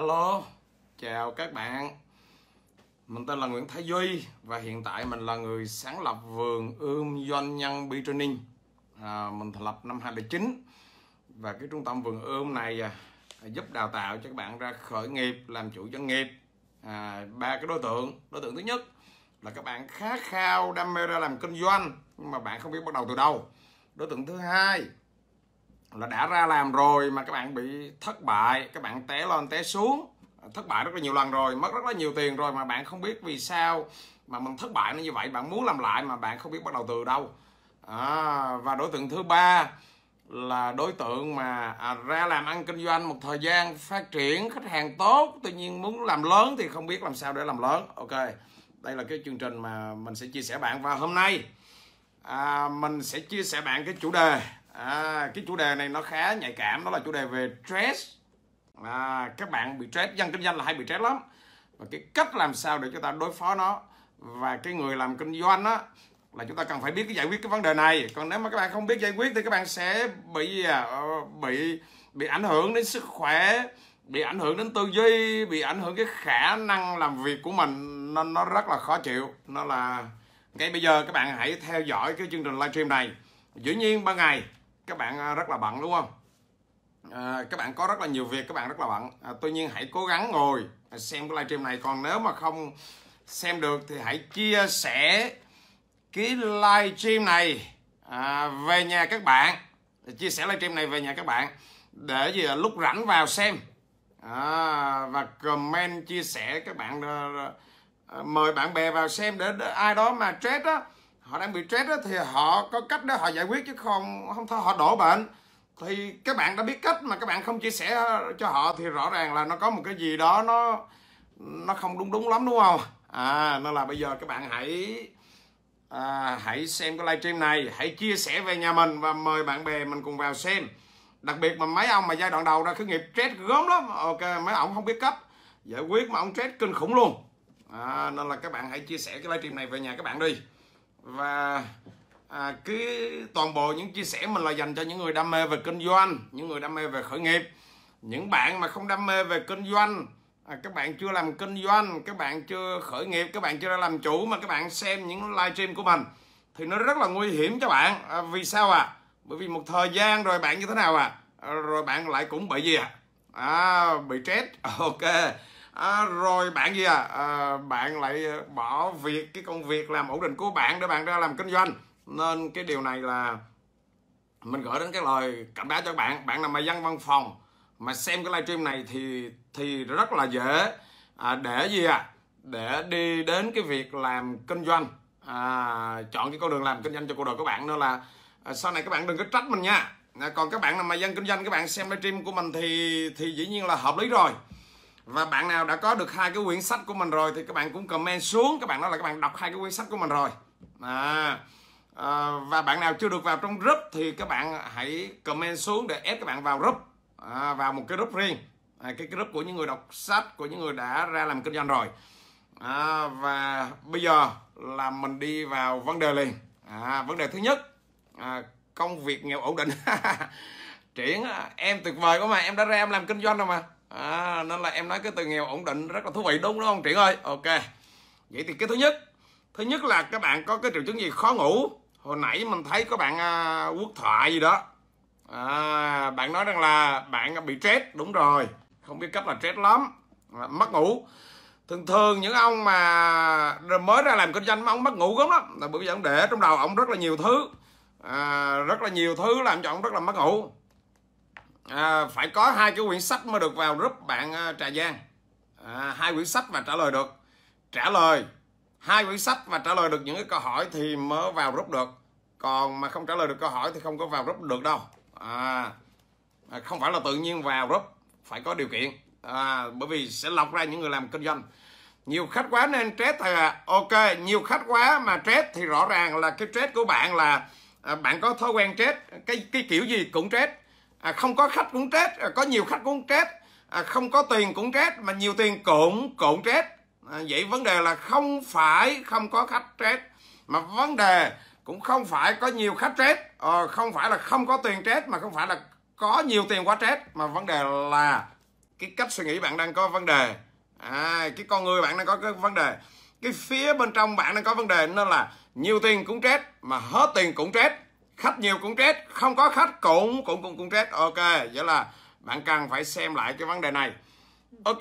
alo chào các bạn mình tên là Nguyễn Thái Duy và hiện tại mình là người sáng lập vườn ươm doanh nhân Bee Training à, mình thành lập năm 2009 và cái trung tâm vườn ươm này à, giúp đào tạo cho các bạn ra khởi nghiệp làm chủ doanh nghiệp à, ba cái đối tượng đối tượng thứ nhất là các bạn khát khao đam mê ra làm kinh doanh nhưng mà bạn không biết bắt đầu từ đâu đối tượng thứ hai là đã ra làm rồi mà các bạn bị thất bại các bạn té lên té xuống thất bại rất là nhiều lần rồi mất rất là nhiều tiền rồi mà bạn không biết vì sao mà mình thất bại nó như vậy bạn muốn làm lại mà bạn không biết bắt đầu từ đâu à, và đối tượng thứ ba là đối tượng mà à, ra làm ăn kinh doanh một thời gian phát triển khách hàng tốt tuy nhiên muốn làm lớn thì không biết làm sao để làm lớn ok đây là cái chương trình mà mình sẽ chia sẻ bạn và hôm nay à, mình sẽ chia sẻ bạn cái chủ đề à, cái chủ đề này nó khá nhạy cảm đó là chủ đề về stress à, các bạn bị stress dân kinh doanh là hay bị stress lắm và cái cách làm sao để chúng ta đối phó nó và cái người làm kinh doanh á là chúng ta cần phải biết cái giải quyết cái vấn đề này còn nếu mà các bạn không biết giải quyết thì các bạn sẽ bị à, bị bị ảnh hưởng đến sức khỏe bị ảnh hưởng đến tư duy bị ảnh hưởng cái khả năng làm việc của mình nó nó rất là khó chịu nó là ngay bây giờ các bạn hãy theo dõi cái chương trình livestream này dĩ nhiên ban ngày các bạn à, rất là bận đúng không à, các bạn có rất là nhiều việc các bạn rất là bận à, tuy nhiên hãy cố gắng ngồi à, xem cái livestream này còn nếu mà không xem được thì hãy chia sẻ cái livestream này à, về nhà các bạn chia sẻ livestream này về nhà các bạn để gì là lúc rảnh vào xem à, và comment chia sẻ các bạn à, à, mời bạn bè vào xem để, để ai đó mà stress á họ đang bị stress đó, thì họ có cách để họ giải quyết chứ không không thôi họ đổ bệnh thì các bạn đã biết cách mà các bạn không chia sẻ cho họ thì rõ ràng là nó có một cái gì đó nó nó không đúng đúng lắm đúng không à nên là bây giờ các bạn hãy à, hãy xem cái livestream này hãy chia sẻ về nhà mình và mời bạn bè mình cùng vào xem đặc biệt mà mấy ông mà giai đoạn đầu ra khởi nghiệp stress gớm lắm ok mấy ông không biết cách giải quyết mà ông stress kinh khủng luôn à, nên là các bạn hãy chia sẻ cái livestream này về nhà các bạn đi và à, cứ toàn bộ những chia sẻ mình là dành cho những người đam mê về kinh doanh những người đam mê về khởi nghiệp những bạn mà không đam mê về kinh doanh à, các bạn chưa làm kinh doanh các bạn chưa khởi nghiệp các bạn chưa làm chủ mà các bạn xem những livestream của mình thì nó rất là nguy hiểm cho bạn à, vì sao à bởi vì một thời gian rồi bạn như thế nào à, à rồi bạn lại cũng bị gì à, à bị stress ok à, rồi bạn gì à? à bạn lại bỏ việc cái công việc làm ổn định của bạn để bạn ra làm kinh doanh nên cái điều này là mình gửi đến cái lời cảnh báo cho bạn bạn là mà dân văn phòng mà xem cái livestream này thì thì rất là dễ à, để gì à để đi đến cái việc làm kinh doanh à, chọn cái con đường làm kinh doanh cho cuộc đời của bạn nên là à, sau này các bạn đừng có trách mình nha à, còn các bạn là mà dân kinh doanh các bạn xem livestream của mình thì thì dĩ nhiên là hợp lý rồi và bạn nào đã có được hai cái quyển sách của mình rồi thì các bạn cũng comment xuống các bạn nói là các bạn đọc hai cái quyển sách của mình rồi à, à, và bạn nào chưa được vào trong group thì các bạn hãy comment xuống để ép các bạn vào group à, vào một cái group riêng à, cái group của những người đọc sách của những người đã ra làm kinh doanh rồi à, và bây giờ là mình đi vào vấn đề liền à, vấn đề thứ nhất à, công việc nghèo ổn định triển à, em tuyệt vời quá mà em đã ra em làm kinh doanh rồi mà à, nên là em nói cái từ nghèo ổn định rất là thú vị đúng không triển ơi ok vậy thì cái thứ nhất thứ nhất là các bạn có cái triệu chứng gì khó ngủ hồi nãy mình thấy có bạn à, quốc thoại gì đó à, bạn nói rằng là bạn bị stress đúng rồi không biết cấp là stress lắm à, mất ngủ thường thường những ông mà mới ra làm kinh doanh mà ông mất ngủ gớm lắm là bởi vì ông để trong đầu ông rất là nhiều thứ à, rất là nhiều thứ làm cho ông rất là mất ngủ à, phải có hai cái quyển sách mới được vào group bạn à, Trà Giang à, hai quyển sách và trả lời được trả lời hai quyển sách và trả lời được những cái câu hỏi thì mới vào group được còn mà không trả lời được câu hỏi thì không có vào group được đâu à, à không phải là tự nhiên vào group phải có điều kiện à, bởi vì sẽ lọc ra những người làm kinh doanh nhiều khách quá nên stress thầy à ok nhiều khách quá mà stress thì rõ ràng là cái stress của bạn là à, bạn có thói quen stress cái cái kiểu gì cũng stress à, không có khách cũng chết à, có nhiều khách cũng chết à, không có tiền cũng chết mà nhiều tiền cũng cũng chết à, vậy vấn đề là không phải không có khách chết mà vấn đề cũng không phải có nhiều khách chết à, không phải là không có tiền chết mà không phải là có nhiều tiền quá chết mà vấn đề là cái cách suy nghĩ bạn đang có vấn đề à, cái con người bạn đang có cái vấn đề cái phía bên trong bạn đang có vấn đề nên là nhiều tiền cũng chết mà hết tiền cũng chết khách nhiều cũng chết không có khách cũng cũng cũng cũng chết ok vậy là bạn cần phải xem lại cái vấn đề này ok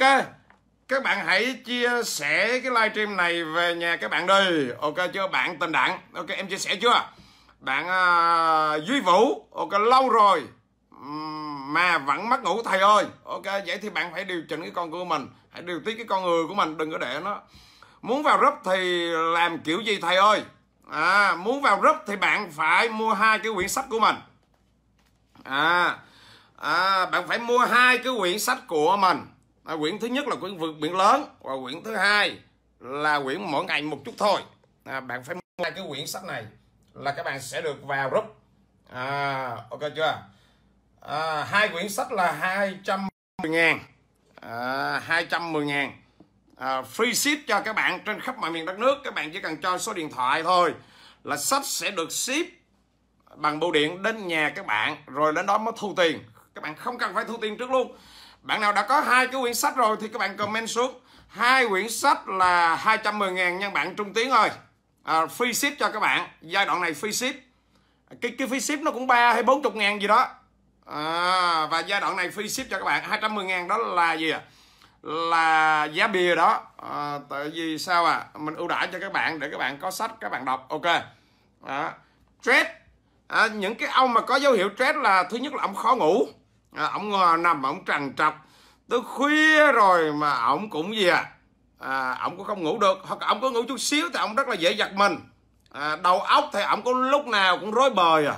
các bạn hãy chia sẻ cái livestream này về nhà các bạn đi ok chưa bạn tình đặng ok em chia sẻ chưa bạn uh, duy vũ ok lâu rồi mà vẫn mất ngủ thầy ơi ok vậy thì bạn phải điều chỉnh cái con của mình hãy điều tiết cái con người của mình đừng có để nó muốn vào group thì làm kiểu gì thầy ơi à, muốn vào group thì bạn phải mua hai cái quyển sách của mình à, à bạn phải mua hai cái quyển sách của mình à, quyển thứ nhất là quyển vượt biển lớn và quyển thứ hai là quyển mỗi ngày một chút thôi à, bạn phải mua hai cái quyển sách này là các bạn sẽ được vào group à, ok chưa à, hai quyển sách là 210 ngàn à, 210 ngàn À, free ship cho các bạn trên khắp mọi miền đất nước các bạn chỉ cần cho số điện thoại thôi là sách sẽ được ship bằng bưu điện đến nhà các bạn rồi đến đó mới thu tiền các bạn không cần phải thu tiền trước luôn bạn nào đã có hai cái quyển sách rồi thì các bạn comment xuống hai quyển sách là 210 ngàn nhân bạn trung tiến ơi à, free ship cho các bạn giai đoạn này free ship cái cái free ship nó cũng ba hay bốn chục ngàn gì đó à, và giai đoạn này free ship cho các bạn 210 ngàn đó là gì ạ à? là giá bìa đó à, tại vì sao à mình ưu đãi cho các bạn để các bạn có sách các bạn đọc ok à, stress à, ờ, những cái ông mà có dấu hiệu stress là thứ nhất là ông khó ngủ à, ông ngồi nằm ông trằn trọc tới khuya rồi mà ông cũng gì à, à ông cũng không ngủ được hoặc ông có ngủ chút xíu thì ông rất là dễ giật mình à, đầu óc thì ông có lúc nào cũng rối bời à,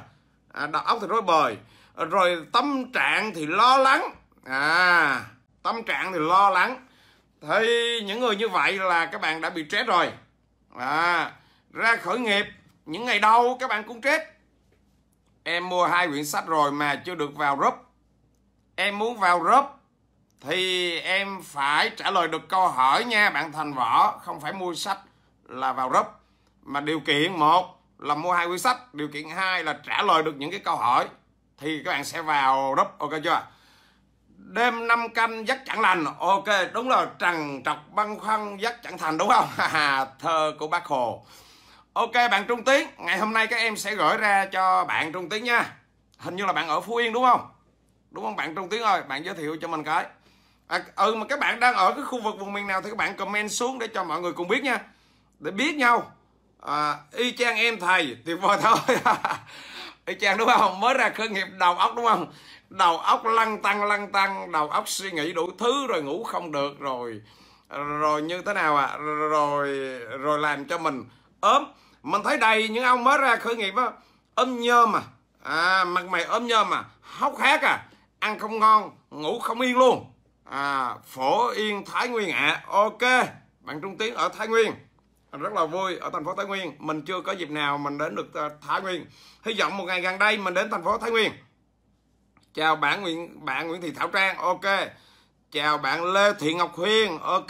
à đầu óc thì rối bời à, rồi tâm trạng thì lo lắng à tâm trạng thì lo lắng thì những người như vậy là các bạn đã bị chết rồi à, ra khởi nghiệp những ngày đầu các bạn cũng chết. em mua hai quyển sách rồi mà chưa được vào group em muốn vào group thì em phải trả lời được câu hỏi nha bạn thành võ không phải mua sách là vào group mà điều kiện một là mua hai quyển sách điều kiện hai là trả lời được những cái câu hỏi thì các bạn sẽ vào group ok chưa đêm năm canh giấc chẳng lành ok đúng là trần trọc băng khoăn giấc chẳng thành đúng không thơ của bác hồ ok bạn trung tiến ngày hôm nay các em sẽ gửi ra cho bạn trung tiến nha hình như là bạn ở phú yên đúng không đúng không bạn trung tiến ơi bạn giới thiệu cho mình cái à, ừ mà các bạn đang ở cái khu vực vùng miền nào thì các bạn comment xuống để cho mọi người cùng biết nha để biết nhau à, y chang em thầy tuyệt vời thôi y chang đúng không mới ra khởi nghiệp đầu óc đúng không đầu óc lăn tăng lăn tăng đầu óc suy nghĩ đủ thứ rồi ngủ không được rồi rồi như thế nào ạ à? rồi rồi làm cho mình ốm mình thấy đầy những ông mới ra khởi nghiệp á ốm nhơm à à mặt mày ốm nhơm à hốc hác à ăn không ngon ngủ không yên luôn à phổ yên thái nguyên ạ à. ok bạn trung tiến ở thái nguyên rất là vui ở thành phố Thái Nguyên mình chưa có dịp nào mình đến được ờ, Thái Nguyên hy vọng một ngày gần đây mình đến thành phố Thái Nguyên chào bạn Nguyễn bạn Nguyễn Thị Thảo Trang ok chào bạn Lê Thị Ngọc Huyền ok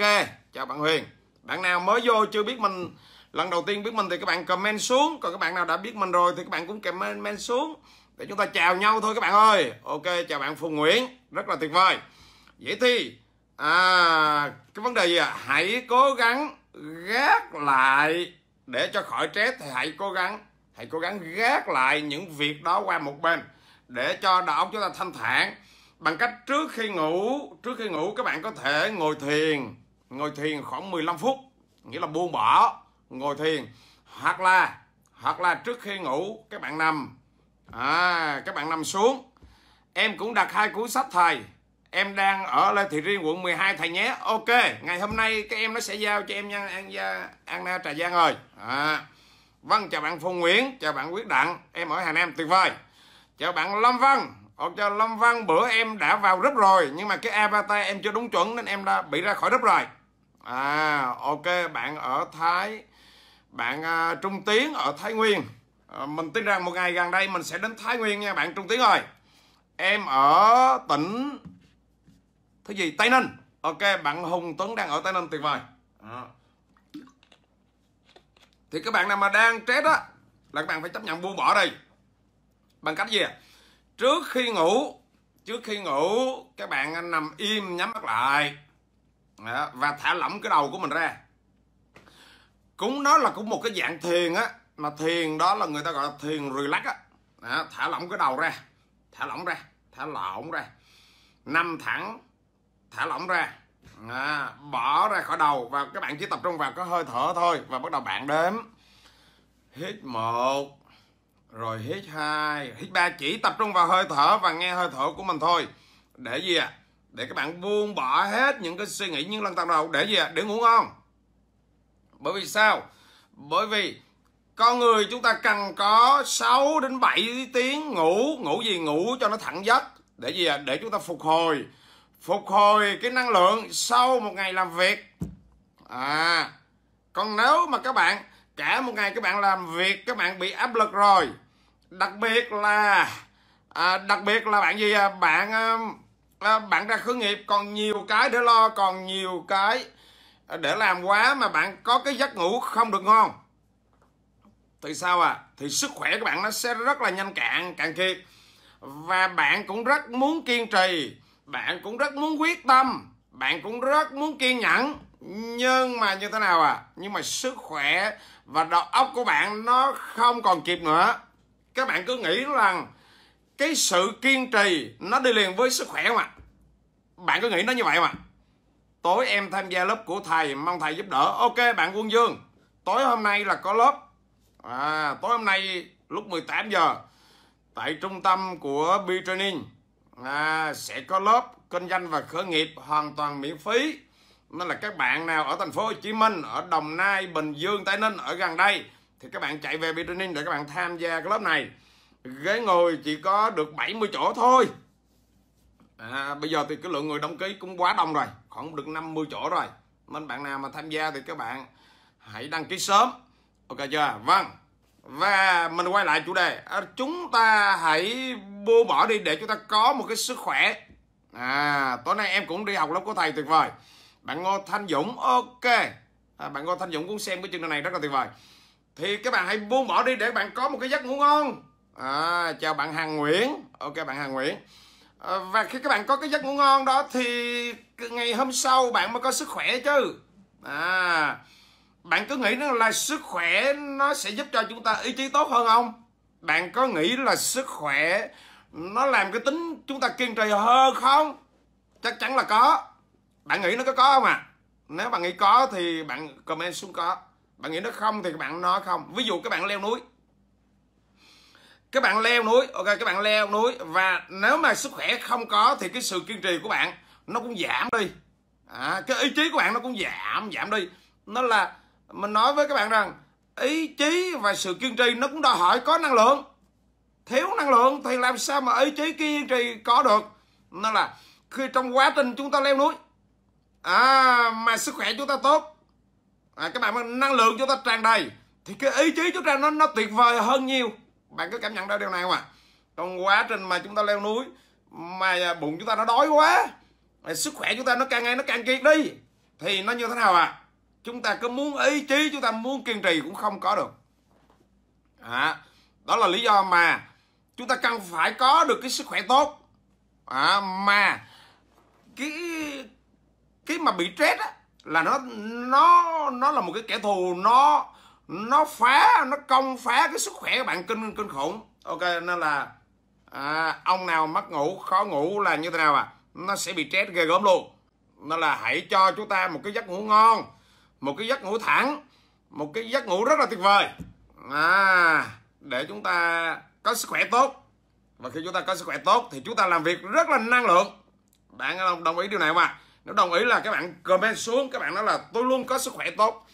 chào bạn Huyền bạn nào mới vô chưa biết mình lần đầu tiên biết mình thì các bạn comment xuống còn các bạn nào đã biết mình rồi thì các bạn cũng comment xuống để chúng ta chào nhau thôi các bạn ơi ok chào bạn Phùng Nguyễn rất là tuyệt vời vậy thì à, cái vấn đề gì à? hãy cố gắng gác lại để cho khỏi stress thì hãy cố gắng hãy cố gắng gác lại những việc đó qua một bên để cho đầu óc chúng ta thanh thản bằng cách trước khi ngủ trước khi ngủ các bạn có thể ngồi thiền ngồi thiền khoảng 15 phút nghĩa là buông bỏ ngồi thiền hoặc là hoặc là trước khi ngủ các bạn nằm à, các bạn nằm xuống em cũng đặt hai cuốn sách thầy em đang ở Lê Thị Riêng quận 12 thầy nhé ok ngày hôm nay các em nó sẽ giao cho em nha An, na Trà Giang rồi à. vâng chào bạn Phùng Nguyễn chào bạn Quyết Đặng em ở Hà Nam tuyệt vời chào bạn Lâm Văn ok Lâm Văn bữa em đã vào group rồi nhưng mà cái avatar em chưa đúng chuẩn nên em đã bị ra khỏi group rồi à ok bạn ở Thái bạn uh, Trung Tiến ở Thái Nguyên uh, mình tin rằng một ngày gần đây mình sẽ đến Thái Nguyên nha bạn Trung Tiến ơi em ở tỉnh thứ gì Tây Ninh ok bạn Hùng Tuấn đang ở Tây Ninh tuyệt vời à. thì các bạn nào mà đang chết á là các bạn phải chấp nhận buông bỏ đi bằng cách gì à? trước khi ngủ trước khi ngủ các bạn nằm im nhắm mắt lại và thả lỏng cái đầu của mình ra cũng đó là cũng một cái dạng thiền á mà thiền đó là người ta gọi là thiền relax á đó, thả lỏng cái đầu ra thả lỏng ra thả lỏng ra nằm thẳng thả lỏng ra à, bỏ ra khỏi đầu và các bạn chỉ tập trung vào cái hơi thở thôi và bắt đầu bạn đếm hít một rồi hít hai, hít ba chỉ tập trung vào hơi thở và nghe hơi thở của mình thôi. Để gì ạ? À? Để các bạn buông bỏ hết những cái suy nghĩ những lần tăng đầu để gì ạ? À? Để ngủ ngon. Bởi vì sao? Bởi vì con người chúng ta cần có 6 đến 7 tiếng ngủ, ngủ gì ngủ cho nó thẳng giấc để gì ạ? À? Để chúng ta phục hồi phục hồi cái năng lượng sau một ngày làm việc. À, còn nếu mà các bạn cả một ngày các bạn làm việc các bạn bị áp lực rồi đặc biệt là à, đặc biệt là bạn gì à? bạn à, à, bạn ra khởi nghiệp còn nhiều cái để lo còn nhiều cái để làm quá mà bạn có cái giấc ngủ không được ngon thì sao à thì sức khỏe các bạn nó sẽ rất là nhanh cạn cạn kiệt và bạn cũng rất muốn kiên trì bạn cũng rất muốn quyết tâm bạn cũng rất muốn kiên nhẫn nhưng mà như thế nào à nhưng mà sức khỏe và đầu óc của bạn nó không còn kịp nữa các bạn cứ nghĩ rằng cái sự kiên trì nó đi liền với sức khỏe mà bạn cứ nghĩ nó như vậy mà tối em tham gia lớp của thầy mong thầy giúp đỡ ok bạn quân dương tối hôm nay là có lớp à, tối hôm nay lúc 18 giờ tại trung tâm của B Training à, sẽ có lớp kinh doanh và khởi nghiệp hoàn toàn miễn phí nên là các bạn nào ở thành phố Hồ Chí Minh ở Đồng Nai Bình Dương Tây Ninh ở gần đây thì các bạn chạy về Bitraining để các bạn tham gia cái lớp này ghế ngồi chỉ có được 70 chỗ thôi à, bây giờ thì cái lượng người đăng ký cũng quá đông rồi khoảng được 50 chỗ rồi nên bạn nào mà tham gia thì các bạn hãy đăng ký sớm ok chưa vâng và mình quay lại chủ đề à, chúng ta hãy buông bỏ đi để chúng ta có một cái sức khỏe à tối nay em cũng đi học lớp của thầy tuyệt vời bạn Ngô Thanh Dũng ok à, bạn Ngô Thanh Dũng cũng xem cái chương trình này rất là tuyệt vời thì các bạn hãy buông bỏ đi để bạn có một cái giấc ngủ ngon à, chào bạn hàng Nguyễn ok bạn hàng Nguyễn à, và khi các bạn có cái giấc ngủ ngon đó thì ngày hôm sau bạn mới có sức khỏe chứ à bạn cứ nghĩ nó là sức khỏe nó sẽ giúp cho chúng ta ý chí tốt hơn không bạn có nghĩ là sức khỏe nó làm cái tính chúng ta kiên trì hơn không chắc chắn là có bạn nghĩ nó có có không à nếu bạn nghĩ có thì bạn comment xuống có bạn nghĩ nó không thì bạn nói không ví dụ các bạn leo núi các bạn leo núi ok các bạn leo núi và nếu mà sức khỏe không có thì cái sự kiên trì của bạn nó cũng giảm đi à, cái ý chí của bạn nó cũng giảm giảm đi nó là mình nói với các bạn rằng ý chí và sự kiên trì nó cũng đòi hỏi có năng lượng thiếu năng lượng thì làm sao mà ý chí kiên trì có được nó là khi trong quá trình chúng ta leo núi à, mà sức khỏe chúng ta tốt à, các bạn năng lượng chúng ta tràn đầy thì cái ý chí chúng ta nó nó tuyệt vời hơn nhiều bạn cứ cảm nhận ra điều này không ạ à? trong quá trình mà chúng ta leo núi mà bụng chúng ta nó đói quá mà sức khỏe chúng ta nó càng ngày nó càng kiệt đi thì nó như thế nào ạ à? chúng ta cứ muốn ý chí chúng ta muốn kiên trì cũng không có được à, đó là lý do mà chúng ta cần phải có được cái sức khỏe tốt à, mà cái cái mà bị stress á là nó nó nó là một cái kẻ thù nó nó phá nó công phá cái sức khỏe của bạn kinh kinh khủng ok nên là à, ông nào mất ngủ khó ngủ là như thế nào à nó sẽ bị stress ghê gớm luôn nên là hãy cho chúng ta một cái giấc ngủ ngon một cái giấc ngủ thẳng một cái giấc ngủ rất là tuyệt vời à, để chúng ta có sức khỏe tốt và khi chúng ta có sức khỏe tốt thì chúng ta làm việc rất là năng lượng bạn đồng ý điều này không ạ à? nếu đồng ý là các bạn comment xuống các bạn nói là tôi luôn có sức khỏe tốt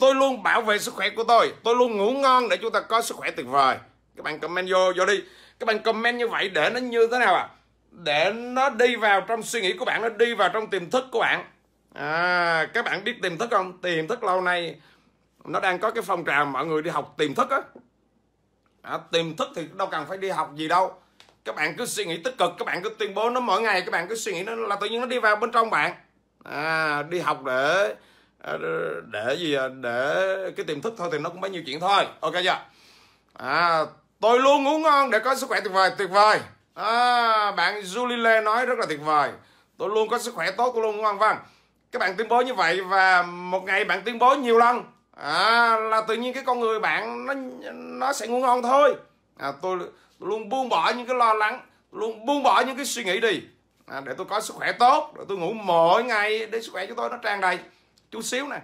tôi luôn bảo vệ sức khỏe của tôi tôi luôn ngủ ngon để chúng ta có sức khỏe tuyệt vời các bạn comment vô vô đi các bạn comment như vậy để nó như thế nào ạ à? để nó đi vào trong suy nghĩ của bạn nó đi vào trong tiềm thức của bạn à, các bạn biết tiềm thức không tiềm thức lâu nay nó đang có cái phong trào mọi người đi học tiềm thức á à, tiềm thức thì đâu cần phải đi học gì đâu các bạn cứ suy nghĩ tích cực các bạn cứ tuyên bố nó mỗi ngày các bạn cứ suy nghĩ nó là tự nhiên nó đi vào bên trong bạn à, đi học để à, để gì à, để cái tiềm thức thôi thì nó cũng bấy nhiêu chuyện thôi ok chưa à, tôi luôn ngủ ngon để có sức khỏe tuyệt vời tuyệt vời à, bạn Julie Lê nói rất là tuyệt vời tôi luôn có sức khỏe tốt tôi luôn ngon vâng các bạn tuyên bố như vậy và một ngày bạn tuyên bố nhiều lần à, là tự nhiên cái con người bạn nó nó sẽ ngủ ngon thôi à, tôi tôi luôn buông bỏ những cái lo lắng tôi luôn buông bỏ những cái suy nghĩ đi à, để tôi có sức khỏe tốt để tôi ngủ mỗi ngày để sức khỏe của tôi nó tràn đầy chút xíu nè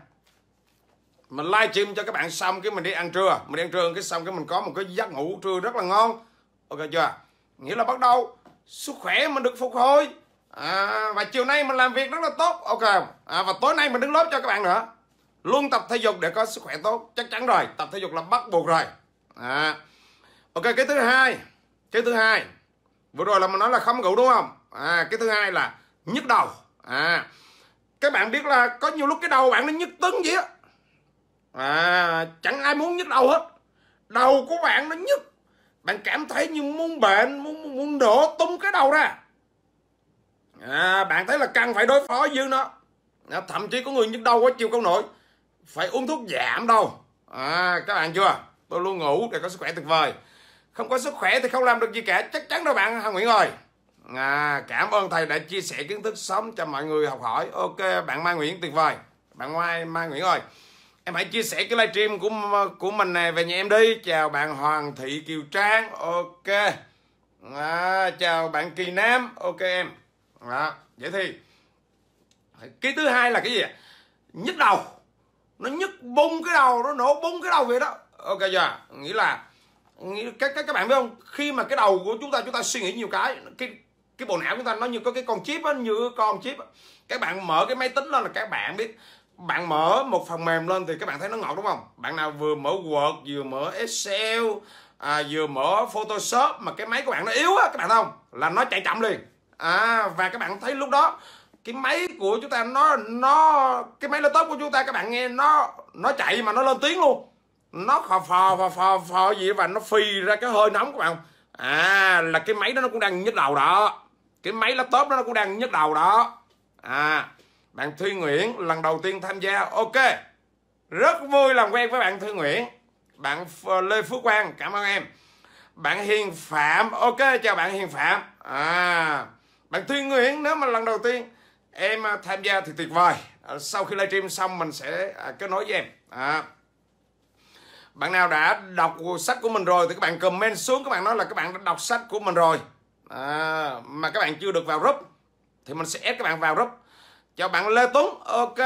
mình live stream cho các bạn xong cái mình đi ăn trưa mình đi ăn trưa cái xong cái mình có một cái giấc ngủ trưa rất là ngon ok chưa nghĩa là bắt đầu sức khỏe mình được phục hồi à, và chiều nay mình làm việc rất là tốt ok à, và tối nay mình đứng lớp cho các bạn nữa luôn tập thể dục để có sức khỏe tốt chắc chắn rồi tập thể dục là bắt buộc rồi à, ok cái thứ hai cái thứ hai vừa rồi là mình nói là không ngủ đúng không à cái thứ hai là nhức đầu à các bạn biết là có nhiều lúc cái đầu bạn nó nhức tưng gì á à chẳng ai muốn nhức đầu hết đầu của bạn nó nhức bạn cảm thấy như muốn bệnh muốn muốn đổ tung cái đầu ra à bạn thấy là cần phải đối phó với nó à, thậm chí có người nhức đầu quá chịu không nổi phải uống thuốc giảm đâu à các bạn chưa tôi luôn ngủ để có sức khỏe tuyệt vời không có sức khỏe thì không làm được gì cả chắc chắn đâu bạn Hà Nguyễn ơi à, cảm ơn thầy đã chia sẻ kiến thức sống cho mọi người học hỏi ok bạn Mai Nguyễn tuyệt vời bạn Mai Mai Nguyễn ơi em hãy chia sẻ cái livestream của của mình này về nhà em đi chào bạn Hoàng Thị Kiều Trang ok à, chào bạn Kỳ Nam ok em à, vậy thì cái thứ hai là cái gì nhức đầu nó nhức bung cái đầu nó nổ bung cái đầu vậy đó ok chưa nghĩa là các các các bạn biết không khi mà cái đầu của chúng ta chúng ta suy nghĩ nhiều cái cái cái bộ não chúng ta nó như có cái con chip á như con chip á các bạn mở cái máy tính lên là các bạn biết bạn mở một phần mềm lên thì các bạn thấy nó ngọt đúng không bạn nào vừa mở word vừa mở excel à, vừa mở photoshop mà cái máy của bạn nó yếu á các bạn không là nó chạy chậm liền à và các bạn thấy lúc đó cái máy của chúng ta nó nó cái máy laptop của chúng ta các bạn nghe nó nó chạy mà nó lên tiếng luôn nó phò phò phò phò phò gì và nó phi ra cái hơi nóng các bạn à là cái máy đó nó cũng đang nhức đầu đó cái máy laptop đó nó cũng đang nhức đầu đó à bạn Thuy Nguyễn lần đầu tiên tham gia ok rất vui làm quen với bạn Thuy Nguyễn bạn Lê Phú Quang cảm ơn em bạn Hiền Phạm ok chào bạn Hiền Phạm à bạn Thuy Nguyễn nếu mà lần đầu tiên em à, tham gia thì tuyệt vời ờ, sau khi livestream xong mình sẽ à, kết nối với em à, bạn nào đã đọc sách của mình rồi thì các bạn comment xuống các bạn nói là các bạn đã đọc sách của mình rồi à, mà các bạn chưa được vào group thì mình sẽ ép các bạn vào group chào bạn Lê Tuấn ok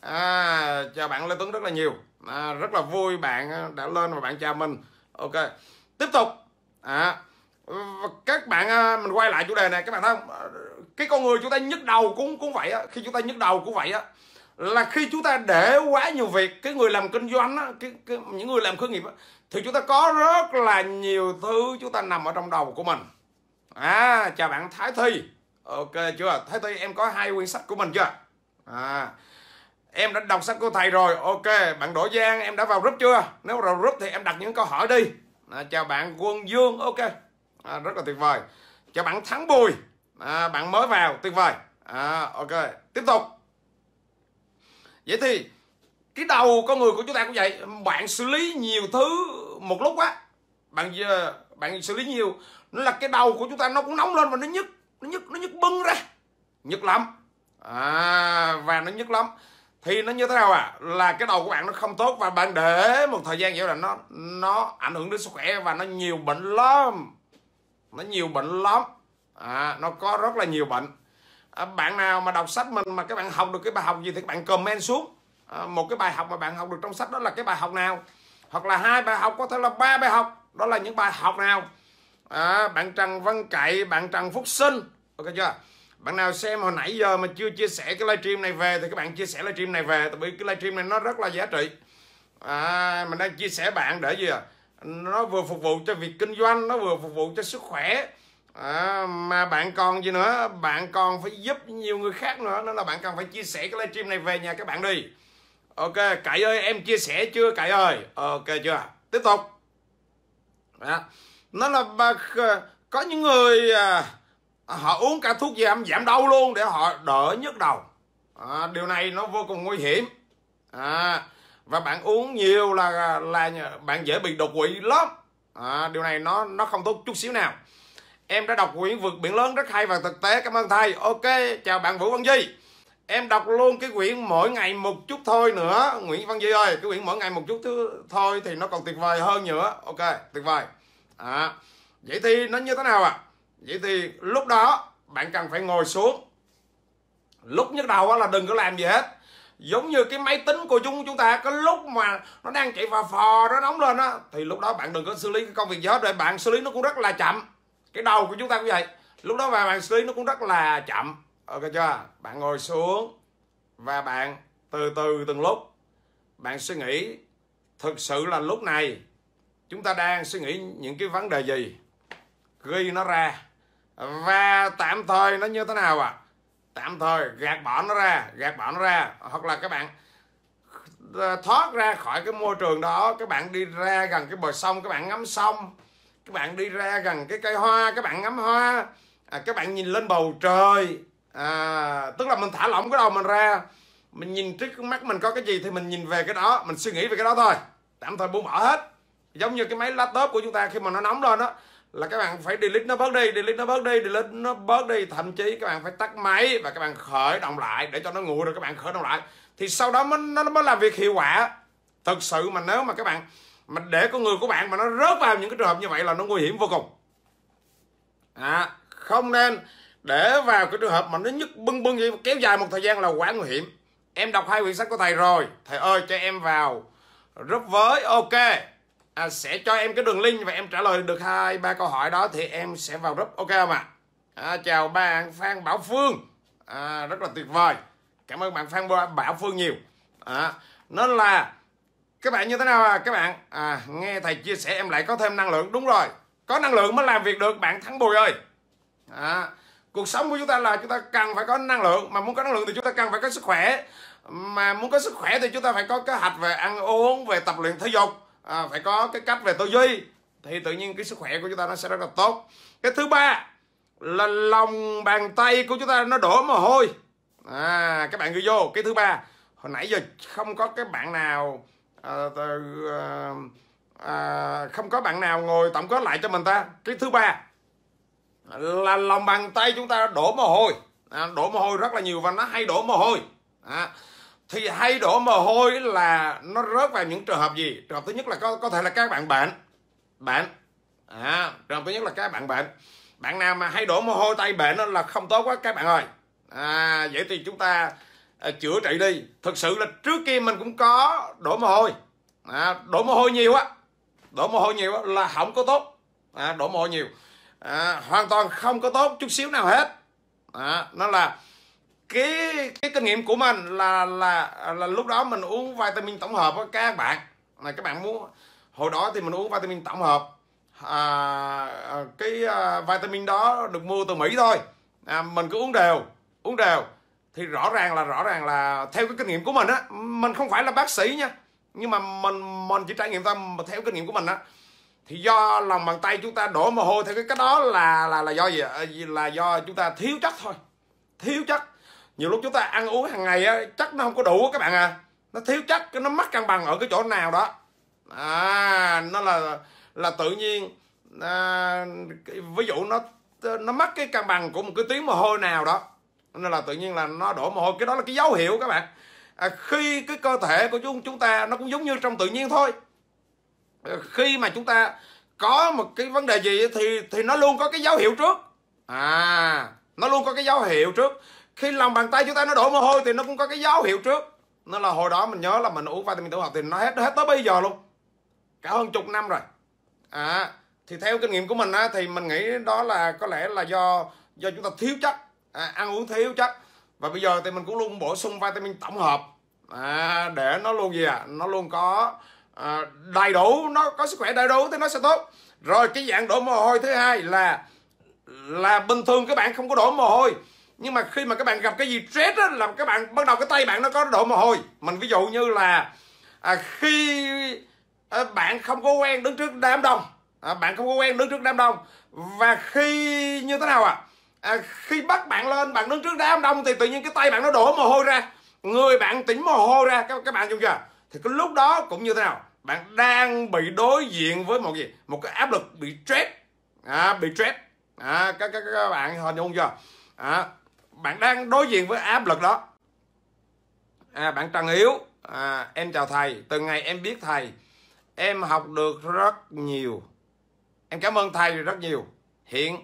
à, chào bạn Lê Tuấn rất là nhiều à, rất là vui bạn đã lên và bạn chào mình ok tiếp tục à, các bạn à, mình quay lại chủ đề này các bạn thấy không? cái con người chúng ta nhức đầu cũng cũng vậy á khi chúng ta nhức đầu cũng vậy á là khi chúng ta để quá nhiều việc cái người làm kinh doanh á, cái, cái, những người làm khởi nghiệp á, thì chúng ta có rất là nhiều thứ chúng ta nằm ở trong đầu của mình à chào bạn Thái Thi ok chưa Thái Thi em có hai quyển sách của mình chưa à em đã đọc sách của thầy rồi ok bạn Đỗ Giang em đã vào group chưa nếu vào group thì em đặt những câu hỏi đi à, chào bạn Quân Dương ok à, rất là tuyệt vời chào bạn Thắng Bùi à, bạn mới vào tuyệt vời à, ok tiếp tục vậy thì cái đầu con người của chúng ta cũng vậy bạn xử lý nhiều thứ một lúc á bạn ờ, bạn xử lý nhiều nó là cái đầu của chúng ta nó cũng nóng lên và nó nhức nó nhức nó nhức bưng ra nhức lắm à, và nó nhức lắm thì nó như thế nào à là cái đầu của bạn nó không tốt và bạn để một thời gian vậy là nó nó ảnh hưởng đến sức khỏe và nó nhiều bệnh lắm nó nhiều bệnh lắm à, nó có rất là nhiều bệnh À, bạn nào mà đọc sách mình mà các bạn học được cái bài học gì thì các bạn comment xuống à, một cái bài học mà bạn học được trong sách đó là cái bài học nào hoặc là hai bài học có thể là ba bài học đó là những bài học nào à, bạn Trần Văn Cậy bạn Trần Phúc Sinh ok chưa bạn nào xem hồi nãy giờ mà chưa chia sẻ cái livestream này về thì các bạn chia sẻ livestream này về tại vì cái livestream này nó rất là giá trị à, mình đang chia sẻ bạn để gì à nó vừa phục vụ cho việc kinh doanh nó vừa phục vụ cho sức khỏe à, mà bạn còn gì nữa bạn còn phải giúp nhiều người khác nữa nên là bạn cần phải chia sẻ cái livestream này về nhà các bạn đi ok cậy ơi em chia sẻ chưa cậy ơi ok chưa tiếp tục à, nó là bà, có những người à, họ uống cả thuốc giảm giảm đau luôn để họ đỡ nhức đầu à, điều này nó vô cùng nguy hiểm à, và bạn uống nhiều là là bạn dễ bị đột quỵ lắm à, điều này nó nó không tốt chút xíu nào Em đã đọc quyển vượt biển lớn rất hay và thực tế. Cảm ơn thầy. Ok, chào bạn Vũ Văn Duy. Em đọc luôn cái quyển mỗi ngày một chút thôi nữa. Nguyễn Văn Duy ơi, cái quyển mỗi ngày một chút thôi thì nó còn tuyệt vời hơn nữa. Ok, tuyệt vời. À, vậy thì nó như thế nào ạ? À? Vậy thì lúc đó bạn cần phải ngồi xuống. Lúc nhất đầu là đừng có làm gì hết giống như cái máy tính của chúng chúng ta có lúc mà nó đang chạy phà phò nó nóng lên á thì lúc đó bạn đừng có xử lý cái công việc gì hết rồi bạn xử lý nó cũng rất là chậm cái đầu của chúng ta cũng vậy lúc đó mà bạn xử lý nó cũng rất là chậm ok chưa bạn ngồi xuống và bạn từ từ từng lúc bạn suy nghĩ thực sự là lúc này chúng ta đang suy nghĩ những cái vấn đề gì ghi nó ra và tạm thời nó như thế nào ạ à? tạm thời gạt bỏ nó ra gạt bỏ nó ra hoặc là các bạn ờ, thoát ra khỏi cái môi trường đó các bạn đi ra gần cái bờ sông các bạn ngắm sông các bạn đi ra gần cái cây hoa các bạn ngắm hoa à, các bạn nhìn lên bầu trời à, tức là mình thả lỏng cái đầu mình ra mình nhìn trước mắt mình có cái gì thì mình nhìn về cái đó mình suy nghĩ về cái đó thôi tạm thời buông bỏ hết giống như cái máy laptop của chúng ta khi mà nó nóng lên đó là các bạn phải delete nó bớt đi delete nó bớt đi delete nó bớt đi thậm chí các bạn phải tắt máy và các bạn khởi động lại để cho nó nguội rồi các bạn khởi động lại thì sau đó mới nó mới làm việc hiệu quả thực sự mà nếu mà các bạn mà để con người của bạn mà nó rớt vào những cái trường hợp như vậy là nó nguy hiểm vô cùng à, không nên để vào cái trường hợp mà nó nhức bưng bưng vậy kéo dài một thời gian là quá nguy hiểm em đọc hai quyển sách của thầy rồi thầy ơi cho em vào rớt với ok à, sẽ cho em cái đường link và em trả lời được hai ba câu hỏi đó thì em sẽ vào rớt ok không ạ à, chào bạn phan bảo phương à, rất là tuyệt vời cảm ơn bạn phan bảo phương nhiều à, nên là các bạn như thế nào à các bạn à nghe thầy chia sẻ em lại có thêm năng lượng đúng rồi có năng lượng mới làm việc được bạn thắng bùi ơi à, cuộc sống của chúng ta là chúng ta cần phải có năng lượng mà muốn có năng lượng thì chúng ta cần phải có sức khỏe mà muốn có sức khỏe thì chúng ta phải có kế hoạch về ăn uống về tập luyện thể dục à, phải có cái cách về tư duy thì tự nhiên cái sức khỏe của chúng ta nó sẽ rất là tốt cái thứ ba là lòng bàn tay của chúng ta nó đổ mồ hôi à các bạn ghi vô cái thứ ba hồi nãy giờ không có cái bạn nào Ờ, à, không có bạn nào ngồi tổng kết lại cho mình ta cái thứ ba là lòng bàn tay chúng ta đổ mồ hôi à, đổ mồ hôi rất là nhiều và nó hay đổ mồ hôi à, thì hay đổ mồ hôi là nó rớt vào những trường hợp gì trường hợp thứ nhất là có có thể là các bạn bệnh bệnh à, trường hợp thứ nhất là các bạn bệnh bạn nào mà hay đổ mồ hôi tay bệnh là không tốt quá các bạn ơi à, vậy thì chúng ta à, chữa trị đi thực sự là trước kia mình cũng có đổ mồ hôi à, đổ mồ hôi nhiều á đổ mồ hôi nhiều á, là không có tốt à, đổ mồ hôi nhiều à, hoàn toàn không có tốt chút xíu nào hết à, nó là cái cái kinh nghiệm của mình là là là lúc đó mình uống vitamin tổng hợp á các bạn là các bạn muốn hồi đó thì mình uống vitamin tổng hợp à, à cái à, vitamin đó được mua từ mỹ thôi à, mình cứ uống đều uống đều thì rõ ràng là rõ ràng là theo cái kinh nghiệm của mình á mình không phải là bác sĩ nha nhưng mà mình mình chỉ trải nghiệm ta theo kinh nghiệm của mình á thì do lòng bàn tay chúng ta đổ mồ hôi theo cái cái đó là là là do ờ, gì là do chúng ta thiếu chất thôi thiếu chất nhiều lúc chúng ta ăn uống hàng ngày á chất nó không có đủ các bạn à nó thiếu chất nó mất cân bằng ở cái chỗ nào đó à nó là là tự nhiên à, ví dụ nó nó mất cái cân bằng của một cái tiếng mồ hôi nào đó nên là tự nhiên là nó đổ mồ hôi cái đó là cái dấu hiệu các bạn à, khi cái cơ thể của chúng chúng ta nó cũng giống như trong tự nhiên thôi à, khi mà chúng ta có một cái vấn đề gì thì thì nó luôn có cái dấu hiệu trước à nó luôn có cái dấu hiệu trước khi lòng bàn tay chúng ta nó đổ mồ hôi thì nó cũng có cái dấu hiệu trước nên là hồi đó mình nhớ là mình uống vitamin tổng hợp thì nó hết hết tới bây giờ luôn cả hơn chục năm rồi à thì theo kinh nghiệm của mình á, thì mình nghĩ đó là có lẽ là do do chúng ta thiếu chất à, ăn uống thiếu chất và bây giờ thì mình cũng luôn bổ sung vitamin tổng hợp à, để nó luôn gì à nó luôn có à, đầy đủ nó có sức khỏe đầy đủ thì nó sẽ tốt rồi cái dạng đổ mồ hôi thứ hai là là bình thường các bạn không có đổ mồ hôi nhưng mà khi mà các bạn gặp cái gì stress đó, là các bạn bắt đầu cái tay bạn nó có đổ mồ hôi mình ví dụ như là à, khi à, bạn không có quen đứng trước đám đông à, bạn không có quen đứng trước đám đông và khi như thế nào ạ à? à, khi bắt bạn lên bạn đứng trước đám đông thì tự nhiên cái tay bạn nó đổ mồ hôi ra người bạn tỉnh mồ hôi ra các, các bạn chung chưa thì cái lúc đó cũng như thế nào bạn đang bị đối diện với một gì một cái áp lực bị stress à, bị stress à, các, các, các bạn hình dung chưa à, bạn đang đối diện với áp lực đó à, bạn trần hiếu à, em chào thầy từ ngày em biết thầy em học được rất nhiều em cảm ơn thầy rất nhiều hiện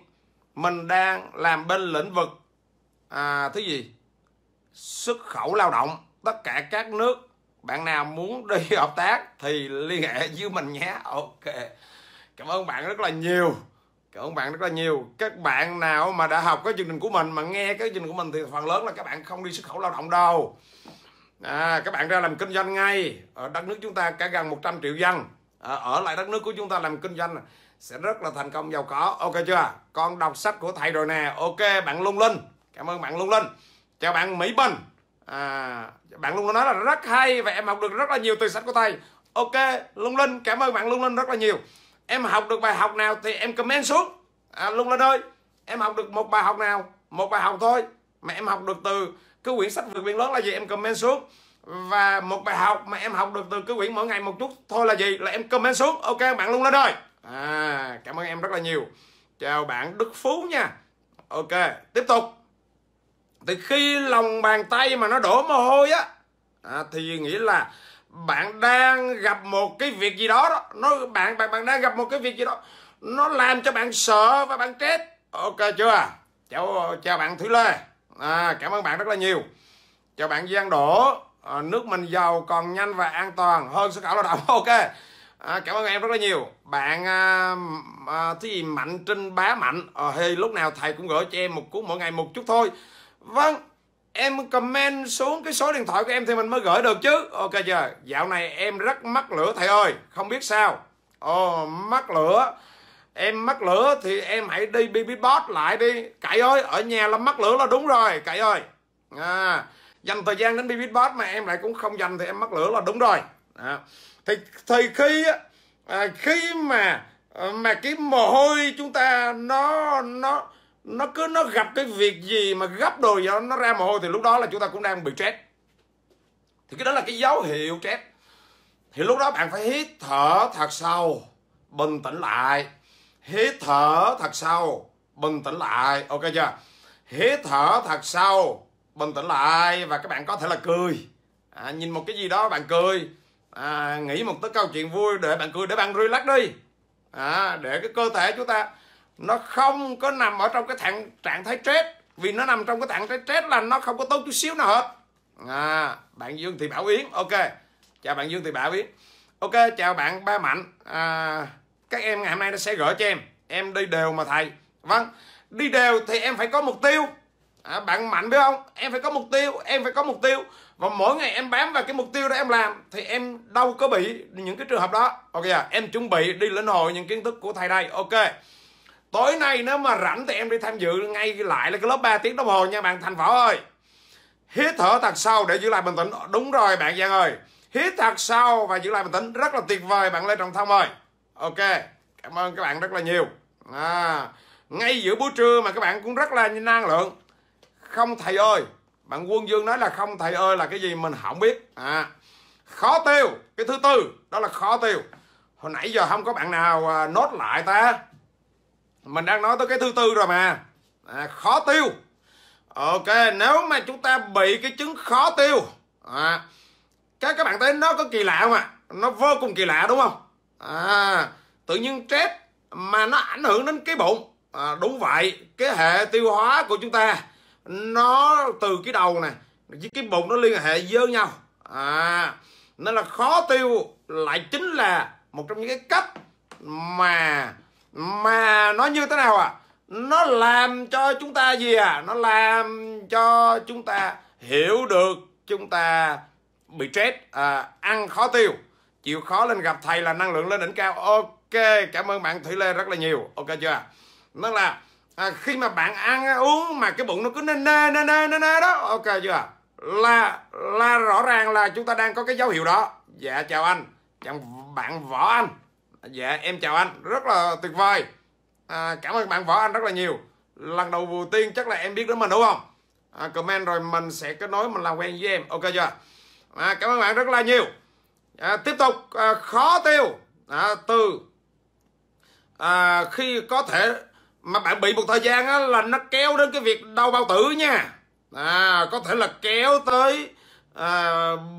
mình đang làm bên lĩnh vực à, thứ gì xuất khẩu lao động tất cả các nước bạn nào muốn đi hợp tác thì liên hệ với mình nhé ok cảm ơn bạn rất là nhiều cảm ơn bạn rất là nhiều các bạn nào mà đã học cái chương trình của mình mà nghe cái chương trình của mình thì phần lớn là các bạn không đi xuất khẩu lao động đâu à, các bạn ra làm kinh doanh ngay ở đất nước chúng ta cả gần 100 triệu dân à, ở lại đất nước của chúng ta làm kinh doanh sẽ rất là thành công giàu có ok chưa con đọc sách của thầy rồi nè ok bạn lung linh cảm ơn bạn lung linh chào bạn mỹ bình à, bạn lung linh nói là rất hay và em học được rất là nhiều từ sách của thầy ok lung linh cảm ơn bạn lung linh rất là nhiều em học được bài học nào thì em comment xuống à, lung linh ơi em học được một bài học nào một bài học thôi mà em học được từ cái quyển sách vượt biển lớn là gì em comment xuống và một bài học mà em học được từ cái quyển mỗi ngày một chút thôi là gì là em comment xuống ok bạn luôn lên rồi à cảm ơn em rất là nhiều chào bạn đức phú nha ok tiếp tục từ khi lòng bàn tay mà nó đổ mồ hôi á à, thì nghĩa là bạn đang gặp một cái việc gì đó, đó. nó bạn bạn bạn đang gặp một cái việc gì đó nó làm cho bạn sợ và bạn chết ok chưa chào chào bạn thúy lê à, cảm ơn bạn rất là nhiều chào bạn giang đỗ à, nước mình giàu còn nhanh và an toàn hơn xuất khẩu lao động ok à, cảm ơn em rất là nhiều bạn à, à, cái gì mạnh trinh bá mạnh ờ à, hay lúc nào thầy cũng gửi cho em một cuốn mỗi ngày một chút thôi vâng em comment xuống cái số điện thoại của em thì mình mới gửi được chứ ok chưa dạo này em rất mắc lửa thầy ơi không biết sao ồ mắc lửa em mắc lửa thì em hãy đi bb bot lại đi cậy ơi ở nhà là mắc lửa là đúng rồi cậy ơi à dành thời gian đến bb bot mà em lại cũng không dành thì em mắc lửa là đúng rồi à thì thời khi à, khi mà à, mà cái mồ hôi chúng ta nó nó nó cứ nó gặp cái việc gì mà gấp đồ gì đó nó ra mồ hôi thì lúc đó là chúng ta cũng đang bị stress thì cái đó là cái dấu hiệu stress thì lúc đó bạn phải hít thở thật sâu bình tĩnh lại hít thở thật sâu bình tĩnh lại ok chưa hít thở thật sâu bình tĩnh lại và các bạn có thể là cười à, nhìn một cái gì đó bạn cười à, nghĩ một cái câu chuyện vui để bạn cười để bạn relax đi à, để cái cơ thể chúng ta nó không có nằm ở trong cái trạng trạng thái stress vì nó nằm trong cái trạng thái stress là nó không có tốt chút xíu nào hết à, bạn Dương thì Bảo Yến ok chào bạn Dương thì Bảo Yến ok chào bạn Ba Mạnh à, các em ngày hôm nay nó sẽ gửi cho em em đi đều mà thầy vâng đi đều thì em phải có mục tiêu à, bạn Mạnh biết không em phải có mục tiêu em phải có mục tiêu và mỗi ngày em bám vào cái mục tiêu đó em làm thì em đâu có bị những cái trường hợp đó ok à? em chuẩn bị đi lĩnh hội những kiến thức của thầy đây ok tối nay nếu mà rảnh thì em đi tham dự ngay lại là cái lớp 3 tiếng đồng hồ nha bạn thành võ ơi hít thở thật sâu để giữ lại bình tĩnh đúng rồi bạn giang ơi hít thật sâu và giữ lại bình tĩnh rất là tuyệt vời bạn lê trọng thông ơi ok cảm ơn các bạn rất là nhiều à, ngay giữa buổi trưa mà các bạn cũng rất là năng lượng không thầy ơi bạn quân dương nói là không thầy ơi là cái gì mình không biết à khó tiêu cái thứ tư đó là khó tiêu hồi nãy giờ không có bạn nào à, nốt lại ta mình đang nói tới cái thứ tư rồi mà à, khó tiêu ok nếu mà chúng ta bị cái chứng khó tiêu à, các các bạn thấy nó có kỳ lạ không ạ nó vô cùng kỳ lạ đúng không à, tự nhiên chết mà nó ảnh hưởng đến cái bụng à, đúng vậy cái hệ tiêu hóa của chúng ta nó từ cái đầu này với cái bụng nó liên hệ với nhau à nên là khó tiêu lại chính là một trong những cái cách mà mà nó như thế nào à nó làm cho chúng ta gì à nó làm cho chúng ta hiểu được chúng ta bị stress à, ăn khó tiêu chịu khó lên gặp thầy là năng lượng lên đỉnh cao ok cảm ơn bạn thủy lê rất là nhiều ok chưa nó là à, khi mà bạn ăn uống mà cái bụng nó cứ nê nê nê nê nê nê đó ok chưa là là rõ ràng là chúng ta đang có cái dấu hiệu đó dạ chào anh chào bạn võ anh dạ em chào anh rất là tuyệt vời à, cảm ơn bạn võ anh rất là nhiều lần đầu tiên chắc là em biết đến mình đúng không à, comment rồi mình sẽ kết nối mình làm quen với em ok chưa à, cảm ơn bạn rất là nhiều à, tiếp tục à, khó tiêu à, từ à, khi có thể mà bạn bị một thời gian á, là nó kéo đến cái việc đau bao tử nha à, có thể là kéo tới à,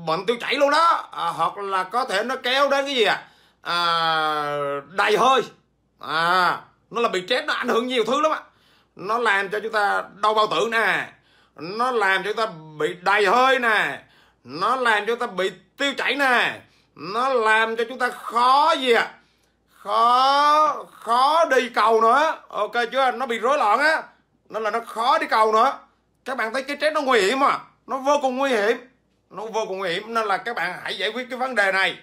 bệnh tiêu chảy luôn đó à, hoặc là có thể nó kéo đến cái gì à, à đầy hơi à nó là bị chết nó ảnh hưởng nhiều thứ lắm á nó làm cho chúng ta đau bao tử nè nó làm cho chúng ta bị đầy hơi nè nó làm cho chúng ta bị tiêu chảy nè nó làm cho chúng ta khó gì à khó khó đi cầu nữa ok chưa nó bị rối loạn á nên là nó khó đi cầu nữa các bạn thấy cái chết nó nguy hiểm mà nó vô cùng nguy hiểm nó vô cùng nguy hiểm nên là các bạn hãy giải quyết cái vấn đề này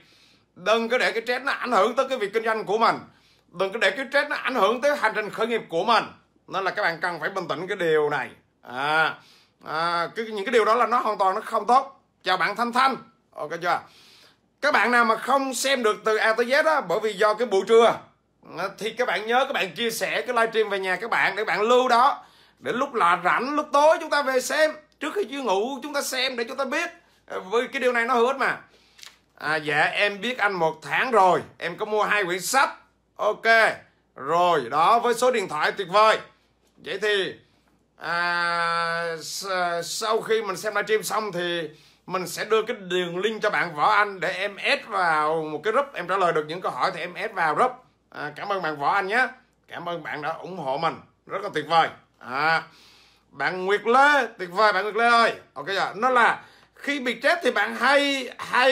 đừng có để cái chết nó ảnh hưởng tới cái việc kinh doanh của mình đừng có để cái chết nó ảnh hưởng tới hành trình khởi nghiệp của mình nên là các bạn cần phải bình tĩnh cái điều này à, à cái, những cái điều đó là nó hoàn toàn nó không tốt chào bạn thanh thanh ok chưa các bạn nào mà không xem được từ A tới Z đó bởi vì do cái buổi trưa ờ, thì các bạn nhớ các bạn chia sẻ cái livestream về nhà các bạn để bạn lưu đó để lúc là rảnh lúc tối chúng ta về xem trước khi chưa ngủ chúng ta xem để chúng ta biết ờ, với cái điều này nó hứa mà à, dạ em biết anh một tháng rồi em có mua hai quyển sách ok rồi đó với số điện thoại tuyệt vời vậy thì à, sau khi mình xem livestream xong thì mình sẽ đưa cái đường link cho bạn Võ Anh để em ép vào một cái group em trả lời được những câu hỏi thì em ép vào group à, cảm ơn bạn Võ Anh nhé cảm ơn bạn đã ủng hộ mình rất là tuyệt vời à, bạn Nguyệt Lê tuyệt vời bạn Nguyệt Lê ơi ok rồi nó là khi bị chết thì bạn hay hay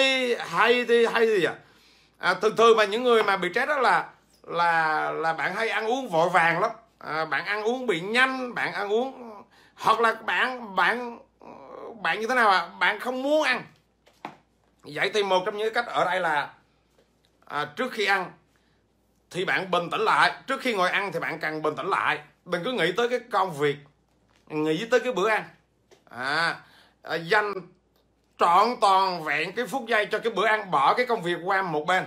hay thì hay gì vậy à, thường thường mà những người mà bị chết đó là là là bạn hay ăn uống vội vàng lắm à, bạn ăn uống bị nhanh bạn ăn uống hoặc là bạn bạn bạn như thế nào ạ à? bạn không muốn ăn vậy thì một trong những cách ở đây là à, trước khi ăn thì bạn bình tĩnh lại trước khi ngồi ăn thì bạn càng bình tĩnh lại đừng cứ nghĩ tới cái công việc nghĩ tới cái bữa ăn à, à dành trọn toàn vẹn cái phút giây cho cái bữa ăn bỏ cái công việc qua một bên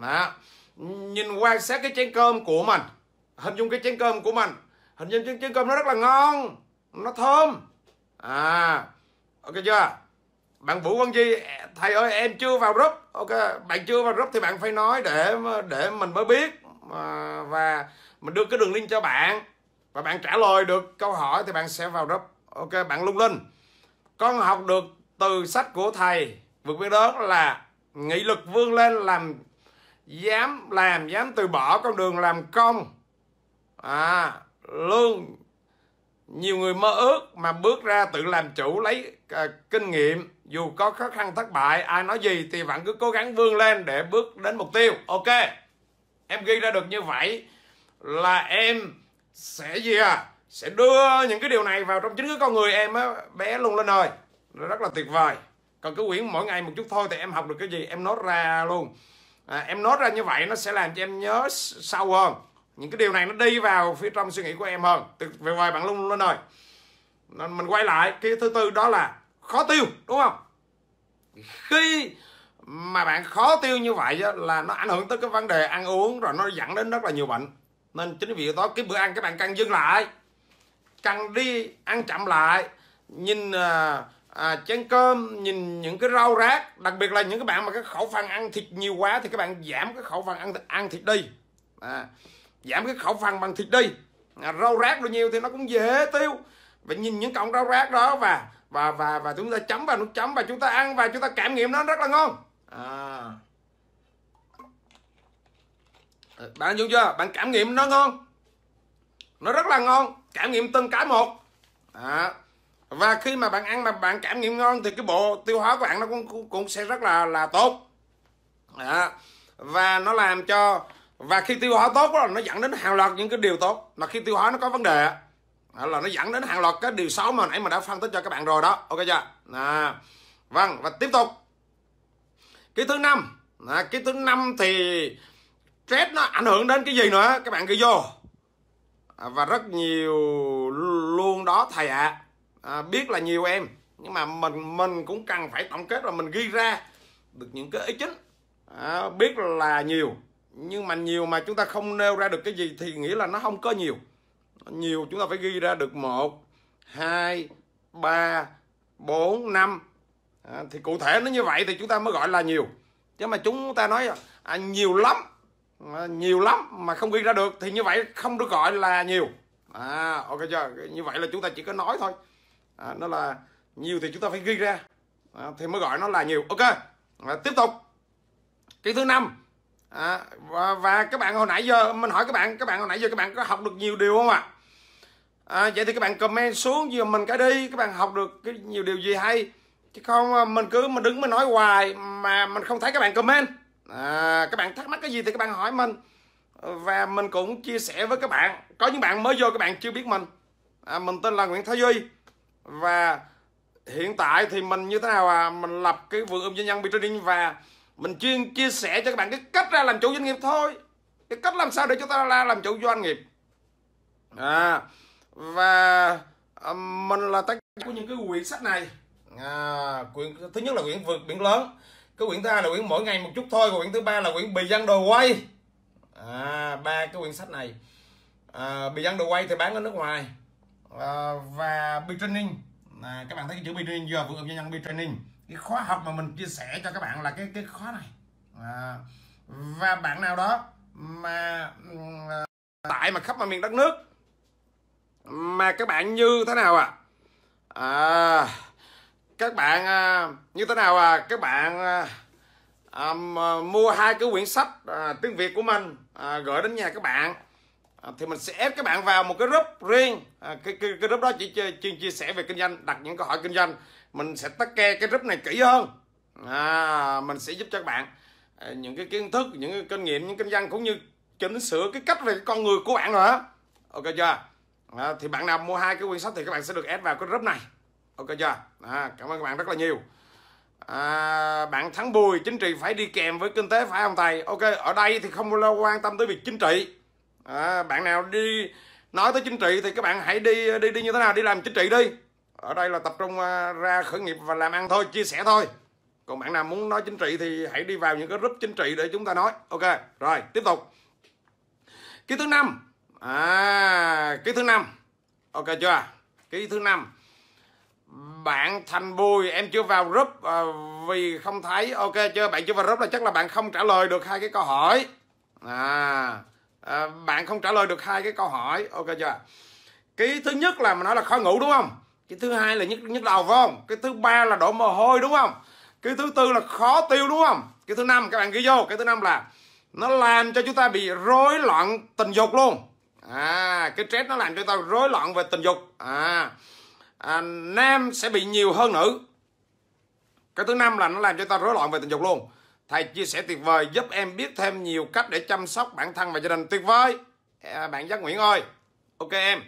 đó. nhìn quan sát cái chén cơm của mình hình dung cái chén cơm của mình hình dung chén, chén cơm nó rất là ngon nó thơm à ok chưa bạn vũ văn di thầy ơi em chưa vào group ok bạn chưa vào group thì bạn phải nói để để mình mới biết à, và mình đưa cái đường link cho bạn và bạn trả lời được câu hỏi thì bạn sẽ vào group ok bạn lung linh con học được từ sách của thầy vượt biên lớn là nghị lực vươn lên làm dám làm dám từ bỏ con đường làm công à lương nhiều người mơ ước mà bước ra tự làm chủ lấy à, kinh nghiệm dù có khó khăn thất bại ai nói gì thì vẫn cứ cố gắng vươn lên để bước đến mục tiêu ok em ghi ra được như vậy là em sẽ gì à sẽ đưa những cái điều này vào trong chính cái con người em á bé luôn lên rồi rất là tuyệt vời còn cứ quyển mỗi ngày một chút thôi thì em học được cái gì em nốt ra luôn à, em nốt ra như vậy nó sẽ làm cho em nhớ sâu hơn những cái điều này nó đi vào phía trong suy nghĩ của em hơn từ về ngoài bạn luôn lên rồi mình quay lại cái thứ tư đó là khó tiêu đúng không khi mà bạn khó tiêu như vậy đó, là nó ảnh hưởng tới cái vấn đề ăn uống rồi nó dẫn đến rất là nhiều bệnh nên chính vì đó cái bữa ăn các bạn cần dừng lại cần đi ăn chậm lại nhìn à, à, chén cơm nhìn những cái rau rác đặc biệt là những cái bạn mà cái khẩu phần ăn thịt nhiều quá thì các bạn giảm cái khẩu phần ăn ăn thịt đi à giảm cái khẩu phần bằng thịt đi à, rau rác bao nhiêu thì nó cũng dễ tiêu và nhìn những cọng rau rác đó và và và và chúng ta chấm vào nước chấm và chúng ta ăn và chúng ta cảm nghiệm nó rất là ngon à. Ờ, bạn hiểu chưa bạn cảm nghiệm nó ngon nó rất là ngon cảm nghiệm từng cái một à. và khi mà bạn ăn mà bạn cảm nghiệm ngon thì cái bộ tiêu hóa của bạn nó cũng cũng sẽ rất là là tốt à. và nó làm cho và khi tiêu hóa tốt là nó dẫn đến hàng loạt những cái điều tốt mà khi tiêu hóa nó có vấn đề là nó dẫn đến hàng loạt cái điều xấu mà nãy mình đã phân tích cho các bạn rồi đó ok chưa à, vâng và tiếp tục cái thứ năm à, cái thứ năm thì stress nó ảnh hưởng đến cái gì nữa các bạn ghi vô à, và rất nhiều luôn đó thầy ạ à. à, biết là nhiều em nhưng mà mình mình cũng cần phải tổng kết và mình ghi ra được những cái ý chính à, biết là nhiều nhưng mà nhiều mà chúng ta không nêu ra được cái gì thì nghĩa là nó không có nhiều nhiều chúng ta phải ghi ra được một hai ba bốn năm à, thì cụ thể nó như vậy thì chúng ta mới gọi là nhiều chứ mà chúng ta nói à, nhiều lắm à, nhiều lắm mà không ghi ra được thì như vậy không được gọi là nhiều à ok chưa như vậy là chúng ta chỉ có nói thôi à, nó là nhiều thì chúng ta phải ghi ra à, thì mới gọi nó là nhiều ok à, tiếp tục cái thứ năm à, và, và các bạn hồi nãy giờ mình hỏi các bạn các bạn hồi nãy giờ các bạn có học được nhiều điều không ạ à? à, vậy thì các bạn comment xuống giùm mình cái đi các bạn học được cái nhiều điều gì hay chứ không à, mình cứ mình đứng mình nói hoài mà mình không thấy các bạn comment à, các bạn thắc mắc cái gì thì các bạn hỏi mình và mình cũng chia sẻ với các bạn có những bạn mới vô các bạn chưa biết mình à, mình tên là Nguyễn Thái Duy và hiện tại thì mình như thế nào à mình lập cái vườn ươm doanh nhân B Trading và mình chuyên chia sẻ cho các bạn cái cách ra làm chủ doanh nghiệp thôi cái cách làm sao để chúng ta ra làm chủ doanh nghiệp à, và à, mình là tác giả của những cái quyển sách này à, quyển thứ nhất là quyển vượt biển lớn cái quyển thứ hai là quyển mỗi ngày một chút thôi và quyển thứ ba là quyển bì dân đồ quay à, ba cái quyển sách này à, bì dân đồ quay thì bán ở nước ngoài à, và bi training à, các bạn thấy cái chữ bi training chưa vượt nhân bi training cái khóa học mà mình chia sẻ cho các bạn là cái cái khóa này à, và bạn nào đó mà à, tại mà khắp mà miền đất nước mà các bạn như thế nào à, à các bạn à, như thế nào à các bạn à, à, mua hai cái quyển sách à, tiếng việt của mình à, gửi đến nhà các bạn à, thì mình sẽ ép các bạn vào một cái group riêng à, cái, cái, cái group đó chỉ, chỉ, chỉ chia sẻ về kinh doanh đặt những câu hỏi kinh doanh mình sẽ tắt ke cái group này kỹ hơn à, mình sẽ giúp cho các bạn à, những cái kiến thức những cái kinh nghiệm những kinh doanh cũng như chỉnh sửa cái cách về con người của bạn nữa. ok chưa à, thì bạn nào mua hai cái quyển sách thì các bạn sẽ được ép vào cái group này ok chưa à, cảm ơn các bạn rất là nhiều à, bạn thắng bùi chính trị phải đi kèm với kinh tế phải không thầy ok ở đây thì không lo quan tâm tới việc chính trị à, bạn nào đi nói tới chính trị thì các bạn hãy đi đi đi như thế nào đi làm chính trị đi ở đây là tập trung à, ra khởi nghiệp và làm ăn thôi chia sẻ thôi còn bạn nào muốn nói chính trị thì hãy đi vào những cái group chính trị để chúng ta nói ok rồi tiếp tục cái thứ năm à ký thứ năm ok chưa cái thứ năm bạn thành bùi em chưa vào group à, vì không thấy ok chưa bạn chưa vào group là chắc là bạn không trả lời được hai cái câu hỏi à, à bạn không trả lời được hai cái câu hỏi ok chưa cái thứ nhất là mà nói là khó ngủ đúng không cái thứ hai là nhức nhức đầu phải không cái thứ ba là đổ mồ hôi đúng không cái thứ tư là khó tiêu đúng không cái thứ năm các bạn ghi vô cái thứ năm là nó làm cho chúng ta bị rối loạn tình dục luôn à cái stress nó làm cho ta rối loạn về tình dục à, à nam sẽ bị nhiều hơn nữ cái thứ năm là nó làm cho ta rối loạn về tình dục luôn thầy chia sẻ tuyệt vời giúp em biết thêm nhiều cách để chăm sóc bản thân và gia đình tuyệt vời à, bạn giác nguyễn ơi ok em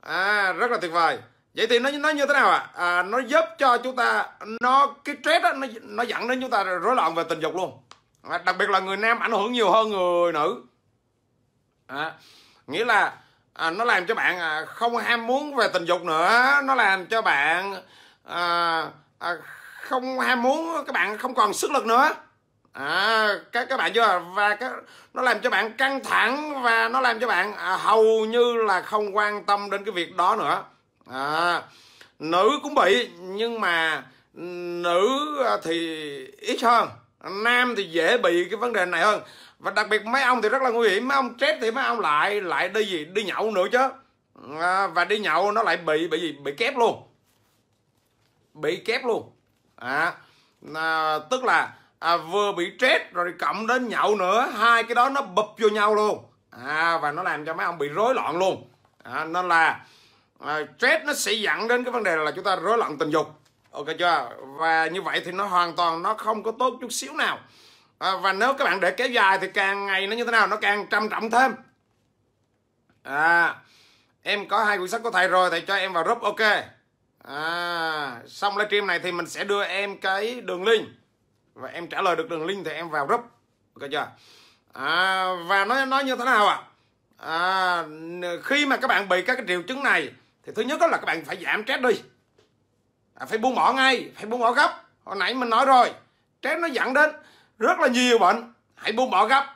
à, rất là tuyệt vời vậy thì nó nó như thế nào ạ à? à, nó giúp cho chúng ta nó cái stress đó, nó nó dẫn đến chúng ta rối loạn về tình dục luôn à, đặc biệt là người nam ảnh hưởng nhiều hơn người nữ à, nghĩa là à, nó làm cho bạn à, không ham muốn về tình dục nữa nó làm cho bạn à, à, không ham muốn các bạn không còn sức lực nữa à, các các bạn chưa và các nó làm cho bạn căng thẳng và nó làm cho bạn à, hầu như là không quan tâm đến cái việc đó nữa à, nữ cũng bị nhưng mà nữ à, thì ít hơn nam thì dễ bị cái vấn đề này hơn và đặc biệt mấy ông thì rất là nguy hiểm mấy ông chết thì mấy ông lại lại đi gì đi nhậu nữa chứ à, và đi nhậu nó lại bị bị gì bị kép luôn bị kép luôn à, à tức là à, vừa bị chết rồi cộng đến nhậu nữa hai cái đó nó bụp vô nhau luôn à, và nó làm cho mấy ông bị rối loạn luôn à, nên là à, stress nó sẽ dẫn đến cái vấn đề là chúng ta rối loạn tình dục ok chưa và như vậy thì nó hoàn toàn nó không có tốt chút xíu nào à, và nếu các bạn để kéo dài thì càng ngày nó như thế nào nó càng trầm trọng thêm à em có hai quyển sách của thầy rồi thầy cho em vào group ok à xong livestream này thì mình sẽ đưa em cái đường link và em trả lời được đường link thì em vào group ok chưa à, và nó nói như thế nào ạ à? à, khi mà các bạn bị các cái triệu chứng này thì thứ nhất đó là các bạn phải giảm stress đi à, phải buông bỏ ngay phải buông bỏ gấp hồi nãy mình nói rồi stress nó dẫn đến rất là nhiều bệnh hãy buông bỏ gấp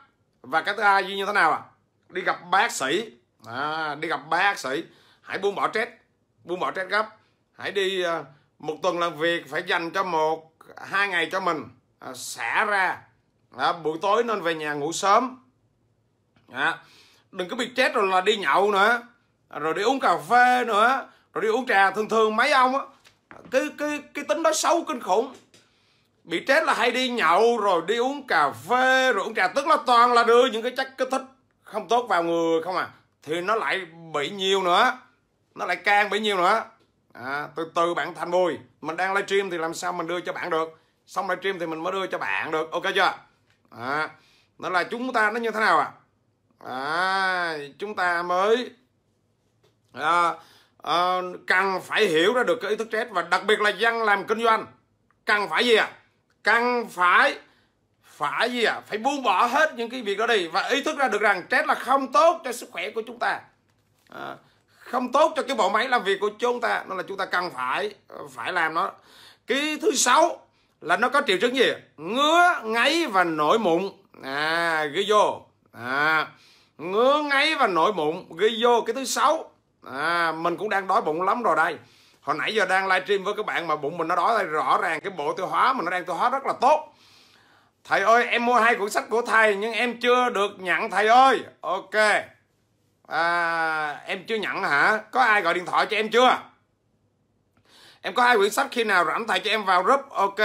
và cái thứ hai như thế nào à đi gặp bác sĩ à, đi gặp bác sĩ hãy buông bỏ stress buông bỏ stress gấp hãy đi à, một tuần làm việc phải dành cho một hai ngày cho mình à, xả ra à, buổi tối nên về nhà ngủ sớm à, đừng có bị stress rồi là đi nhậu nữa rồi đi uống cà phê nữa rồi đi uống trà thường thường mấy ông á cái cái cái tính đó xấu kinh khủng bị chết là hay đi nhậu rồi đi uống cà phê rồi uống trà tức là toàn là đưa những cái chất kích thích không tốt vào người không à thì nó lại bị nhiều nữa nó lại can bị nhiều nữa à, từ từ bạn thành bùi mình đang livestream thì làm sao mình đưa cho bạn được xong livestream thì mình mới đưa cho bạn được ok chưa à, nó là chúng ta nó như thế nào à, à chúng ta mới à, à, cần phải hiểu ra được cái ý thức stress và đặc biệt là dân làm kinh doanh cần phải gì à? cần phải phải gì à? phải buông bỏ hết những cái việc đó đi và ý thức ra được rằng stress là không tốt cho sức khỏe của chúng ta à, không tốt cho cái bộ máy làm việc của chúng ta nên là chúng ta cần phải phải làm nó cái thứ sáu là nó có triệu chứng gì ngứa ngáy và nổi mụn à ghi vô à ngứa ngáy và nổi mụn ghi vô cái thứ sáu à, mình cũng đang đói bụng lắm rồi đây hồi nãy giờ đang livestream với các bạn mà bụng mình nó đói rõ ràng cái bộ tiêu hóa mình nó đang tiêu hóa rất là tốt thầy ơi em mua hai cuốn sách của thầy nhưng em chưa được nhận thầy ơi ok à, em chưa nhận hả có ai gọi điện thoại cho em chưa em có hai quyển sách khi nào rảnh thầy cho em vào group ok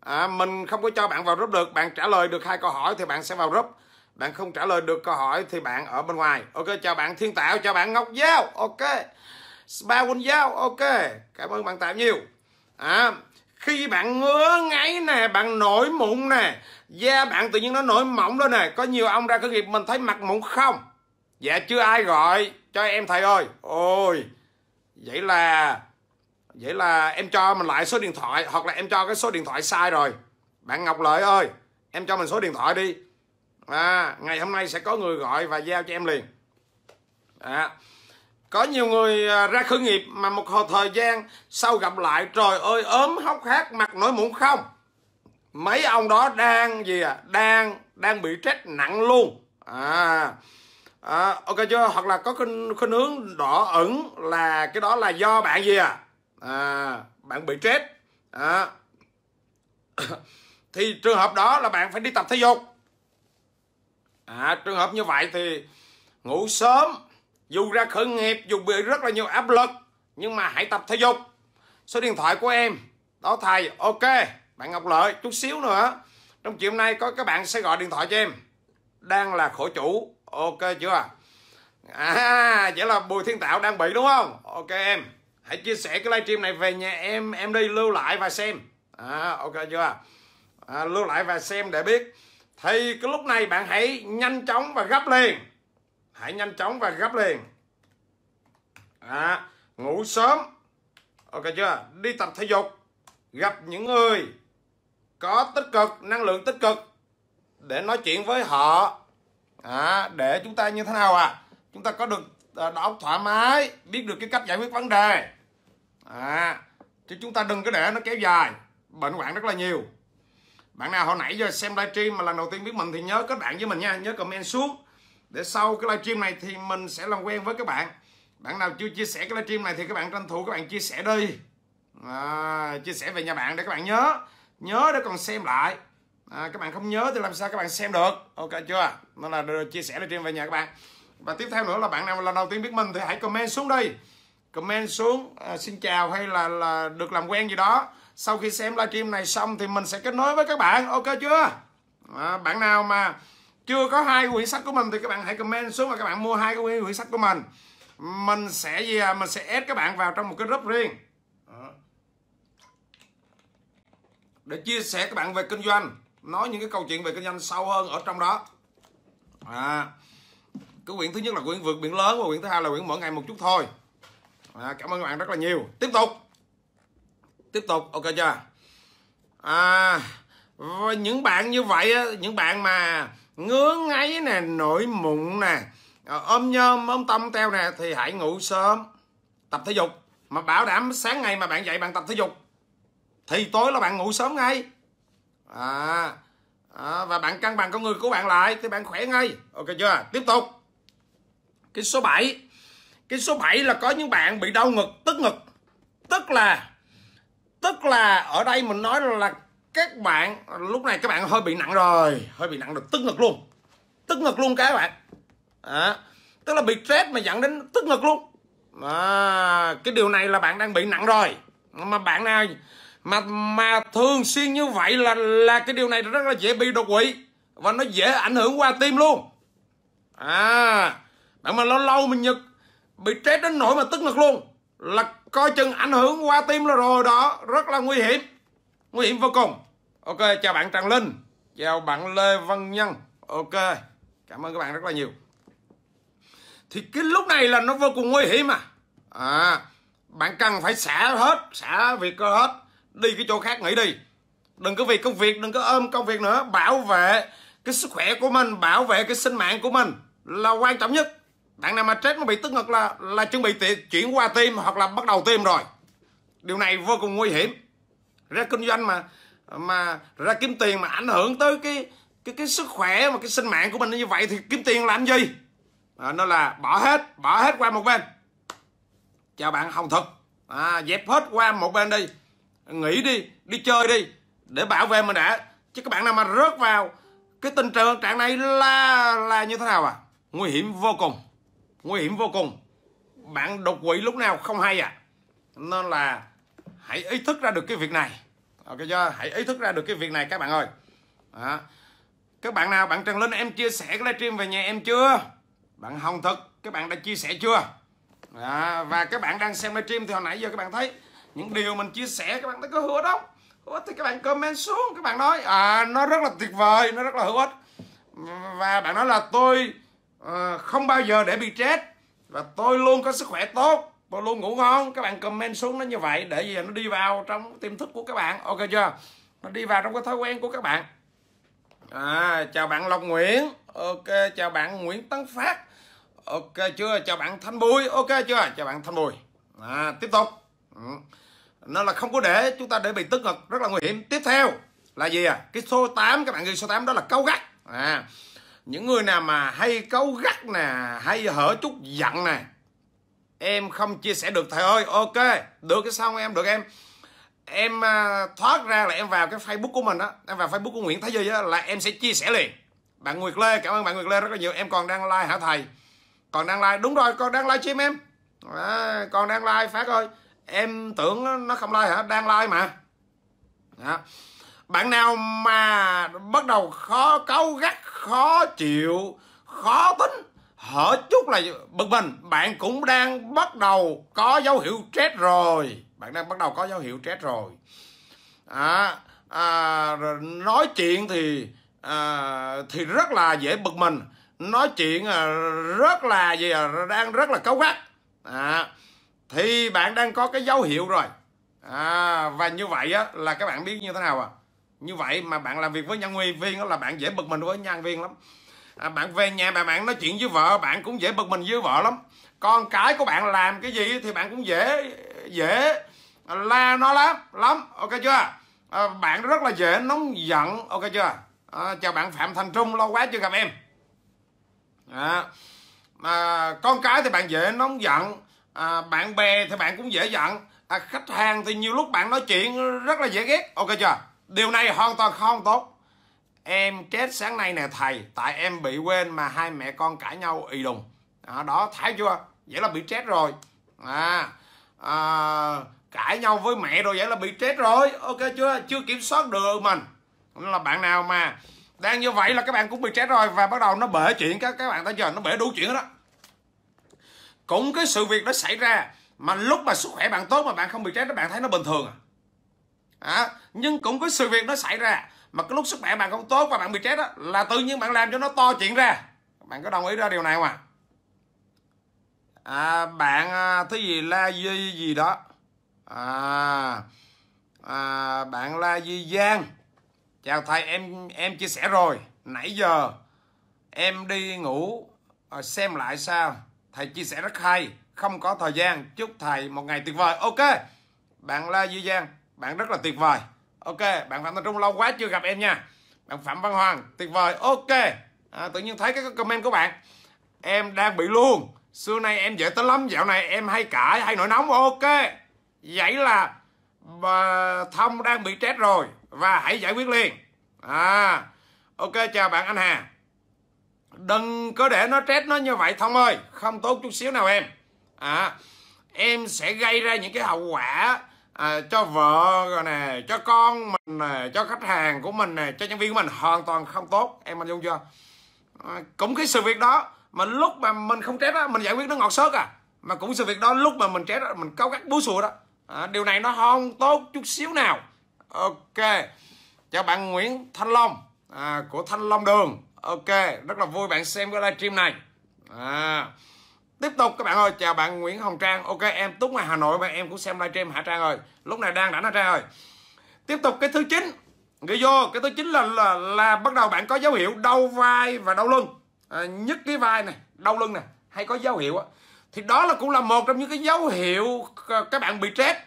à, mình không có cho bạn vào group được bạn trả lời được hai câu hỏi thì bạn sẽ vào group bạn không trả lời được câu hỏi thì bạn ở bên ngoài ok chào bạn thiên tạo chào bạn ngọc giao ok spa quỳnh giao ok cảm ơn bạn tạo nhiều à, khi bạn ngứa ngáy nè bạn nổi mụn nè da bạn tự nhiên nó nổi mỏng lên nè có nhiều ông ra khởi nghiệp mình thấy mặt mụn không dạ chưa ai gọi cho em thầy ơi ôi vậy là vậy là em cho mình lại số điện thoại hoặc là em cho cái số điện thoại sai rồi bạn ngọc lợi ơi em cho mình số điện thoại đi à, ngày hôm nay sẽ có người gọi và giao cho em liền à, có nhiều người à, ra khởi nghiệp mà một hồi thời gian sau gặp lại trời ơi ốm hốc hác mặt nổi mụn không mấy ông đó đang gì à đang đang bị stress nặng luôn à, à ok chưa hoặc là có khinh, khinh hướng đỏ ẩn là cái đó là do bạn gì à, à bạn bị stress à. thì trường hợp đó là bạn phải đi tập thể dục à, trường hợp như vậy thì ngủ sớm dù ra khởi nghiệp dù bị rất là nhiều áp lực nhưng mà hãy tập thể dục số điện thoại của em đó thầy ok bạn ngọc lợi chút xíu nữa trong chiều hôm nay có các bạn sẽ gọi điện thoại cho em đang là khổ chủ ok chưa à vậy là bùi thiên tạo đang bị đúng không ok em hãy chia sẻ cái livestream này về nhà em em đi lưu lại và xem à ok chưa à, lưu lại và xem để biết thì cái lúc này bạn hãy nhanh chóng và gấp liền hãy nhanh chóng và gấp liền à, ngủ sớm ok chưa đi tập thể dục gặp những người có tích cực năng lượng tích cực để nói chuyện với họ à, để chúng ta như thế nào à chúng ta có được à, đầu thoải mái biết được cái cách giải quyết vấn đề à, chứ chúng ta đừng có để nó kéo dài bệnh hoạn rất là nhiều bạn nào hồi nãy giờ xem livestream mà lần đầu tiên biết mình thì nhớ kết bạn với mình nha nhớ comment xuống để sau cái livestream này thì mình sẽ làm quen với các bạn bạn nào chưa chia sẻ cái livestream này thì các bạn tranh thủ các bạn chia sẻ đi à, chia sẻ về nhà bạn để các bạn nhớ nhớ để còn xem lại à, các bạn không nhớ thì làm sao các bạn xem được ok chưa nên là chia sẻ livestream về nhà các bạn và tiếp theo nữa là bạn nào lần đầu tiên biết mình thì hãy comment xuống đi comment xuống à, xin chào hay là là được làm quen gì đó sau khi xem livestream này xong thì mình sẽ kết nối với các bạn ok chưa à, bạn nào mà chưa có hai quyển sách của mình thì các bạn hãy comment xuống và các bạn mua hai quyển sách của mình mình sẽ gì à mình sẽ ép các bạn vào trong một cái group riêng để chia sẻ các bạn về kinh doanh nói những cái câu chuyện về kinh doanh sâu hơn ở trong đó à, cái quyển thứ nhất là quyển vượt biển lớn và quyển thứ hai là quyển mỗi ngày một chút thôi à, cảm ơn các bạn rất là nhiều tiếp tục tiếp tục ok chưa à và những bạn như vậy á, những bạn mà ngứa ngáy nè nổi mụn nè ờ, ôm nhôm ôm tâm teo nè thì hãy ngủ sớm tập thể dục mà bảo đảm sáng ngày mà bạn dậy bạn tập thể dục thì tối là bạn ngủ sớm ngay à, à và bạn cân bằng con người của bạn lại thì bạn khỏe ngay ok chưa tiếp tục cái số 7 cái số 7 là có những bạn bị đau ngực tức ngực tức là tức là ở đây mình nói là các bạn lúc này các bạn hơi bị nặng rồi hơi bị nặng được tức ngực luôn tức ngực luôn các bạn à, tức là bị stress mà dẫn đến tức ngực luôn à, cái điều này là bạn đang bị nặng rồi mà bạn nào mà mà thường xuyên như vậy là là cái điều này rất là dễ bị đột quỵ và nó dễ ảnh hưởng qua tim luôn à bạn mà lâu lâu mình nhật bị stress đến nỗi mà tức ngực luôn là coi chừng ảnh hưởng qua tim là rồi đó rất là nguy hiểm nguy hiểm vô cùng ok chào bạn Trần Linh chào bạn Lê Văn Nhân ok cảm ơn các bạn rất là nhiều thì cái lúc này là nó vô cùng nguy hiểm mà à bạn cần phải xả hết xả việc cơ hết đi cái chỗ khác nghỉ đi đừng có vì công việc đừng có ôm công việc nữa bảo vệ cái sức khỏe của mình bảo vệ cái sinh mạng của mình là quan trọng nhất bạn nào mà chết mà bị tức ngực là là chuẩn bị chuyển qua tim hoặc là bắt đầu tim rồi điều này vô cùng nguy hiểm ra kinh doanh mà mà ra kiếm tiền mà ảnh hưởng tới cái cái cái sức khỏe mà cái sinh mạng của mình như vậy thì kiếm tiền làm gì à, nó là bỏ hết bỏ hết qua một bên chào bạn hồng thực à, dẹp hết qua một bên đi nghỉ đi đi chơi đi để bảo vệ mình đã chứ các bạn nào mà rớt vào cái tình trạng này là là như thế nào à nguy hiểm vô cùng nguy hiểm vô cùng bạn đột quỵ lúc nào không hay à nên là hãy ý thức ra được cái việc này ok chưa hãy ý thức ra được cái việc này các bạn ơi đó. các bạn nào bạn trần linh em chia sẻ cái livestream về nhà em chưa bạn hồng thực các bạn đã chia sẻ chưa đó. và các bạn đang xem livestream thì hồi nãy giờ các bạn thấy những điều mình chia sẻ các bạn thấy có hứa ích không hữu thì các bạn comment xuống các bạn nói à nó rất là tuyệt vời nó rất là hữu ích và bạn nói là tôi Ờ, không bao giờ để bị stress và tôi luôn có sức khỏe tốt tôi luôn ngủ ngon các bạn comment xuống nó như vậy để gì nó đi vào trong tiềm thức của các bạn ok chưa nó đi vào trong cái thói quen của các bạn à, chào bạn Lộc Nguyễn ok chào bạn Nguyễn Tấn Phát ok chưa chào bạn Thanh Bùi ok chưa chào bạn Thanh Bùi à, tiếp tục ừ. nên là không có để chúng ta để bị tức ngực rất là nguy hiểm tiếp theo là gì à cái số 8 các bạn ghi số 8 đó là câu gắt à những người nào mà hay cấu gắt nè hay hở chút giận nè em không chia sẻ được thầy ơi ok được cái xong em được em em à, thoát ra là em vào cái facebook của mình á em vào facebook của nguyễn thái duy á là em sẽ chia sẻ liền bạn nguyệt lê cảm ơn bạn nguyệt lê rất là nhiều em còn đang like hả thầy còn đang like đúng rồi con đang live stream em à, còn đang like phát ơi em tưởng nó không like hả đang like mà đó bạn nào mà bắt đầu khó cáu gắt khó chịu khó tính hở chút là bực mình bạn cũng đang bắt đầu có dấu hiệu stress rồi bạn đang bắt đầu có dấu hiệu stress rồi à, à, nói chuyện thì à, thì rất là dễ bực mình nói chuyện à, rất là gì à, đang rất là cáu gắt à, thì bạn đang có cái dấu hiệu rồi à, và như vậy á, là các bạn biết như thế nào à như vậy mà bạn làm việc với nhân viên đó là bạn dễ bực mình với nhân viên lắm à, bạn về nhà bà bạn nói chuyện với vợ bạn cũng dễ bực mình với vợ lắm con cái của bạn làm cái gì thì bạn cũng dễ dễ la nó lắm lắm ok chưa à, bạn rất là dễ nóng giận ok chưa à, chào bạn phạm thành trung lâu quá chưa gặp em à, à, con cái thì bạn dễ nóng giận à, bạn bè thì bạn cũng dễ giận à, khách hàng thì nhiều lúc bạn nói chuyện rất là dễ ghét ok chưa điều này hoàn toàn không tốt em chết sáng nay nè thầy tại em bị quên mà hai mẹ con cãi nhau ì đùng à, đó thấy chưa vậy là bị chết rồi à, à cãi nhau với mẹ rồi vậy là bị chết rồi ok chưa chưa kiểm soát được mình nên là bạn nào mà đang như vậy là các bạn cũng bị chết rồi và bắt đầu nó bể chuyện các các bạn thấy chưa nó bể đủ chuyện đó cũng cái sự việc đó xảy ra mà lúc mà sức khỏe bạn tốt mà bạn không bị chết các bạn thấy nó bình thường à à, nhưng cũng có sự việc nó xảy ra mà cái lúc sức khỏe bạn không tốt và bạn bị chết đó là tự nhiên bạn làm cho nó to chuyện ra bạn có đồng ý ra điều này không à? à, bạn à, thứ gì la gì, gì đó à, à, bạn la di giang chào thầy em em chia sẻ rồi nãy giờ em đi ngủ à, xem lại sao thầy chia sẻ rất hay không có thời gian chúc thầy một ngày tuyệt vời ok bạn la di giang bạn rất là tuyệt vời ok bạn phạm thành trung lâu quá chưa gặp em nha bạn phạm văn hoàng tuyệt vời ok à, tự nhiên thấy cái comment của bạn em đang bị luôn xưa nay em dễ tới lắm dạo này em hay cãi hay nổi nóng ok vậy là bà thông đang bị chết rồi và hãy giải quyết liền à ok chào bạn anh hà đừng có để nó chết nó như vậy thông ơi không tốt chút xíu nào em à em sẽ gây ra những cái hậu quả à, cho vợ rồi nè cho con mình nè cho khách hàng của mình nè cho nhân viên của mình hoàn toàn không tốt em anh dung chưa à, cũng cái sự việc đó mà lúc mà mình không chết á mình giải quyết nó ngọt sớt à mà cũng sự việc đó lúc mà mình chết á mình cao gắt búa sùa đó à, điều này nó không tốt chút xíu nào ok Chào bạn nguyễn thanh long à, của thanh long đường ok rất là vui bạn xem cái livestream này à Tiếp tục các bạn ơi, chào bạn Nguyễn Hồng Trang. Ok, em túc ngoài Hà Nội mà em cũng xem livestream hả Trang ơi. Lúc này đang đã hả Trang ơi. Tiếp tục cái thứ chín Ghi vô, cái thứ chín là là, là bắt đầu bạn có dấu hiệu đau vai và đau lưng. À, nhức cái vai này, đau lưng này hay có dấu hiệu á. Thì đó là cũng là một trong những cái dấu hiệu các bạn bị stress.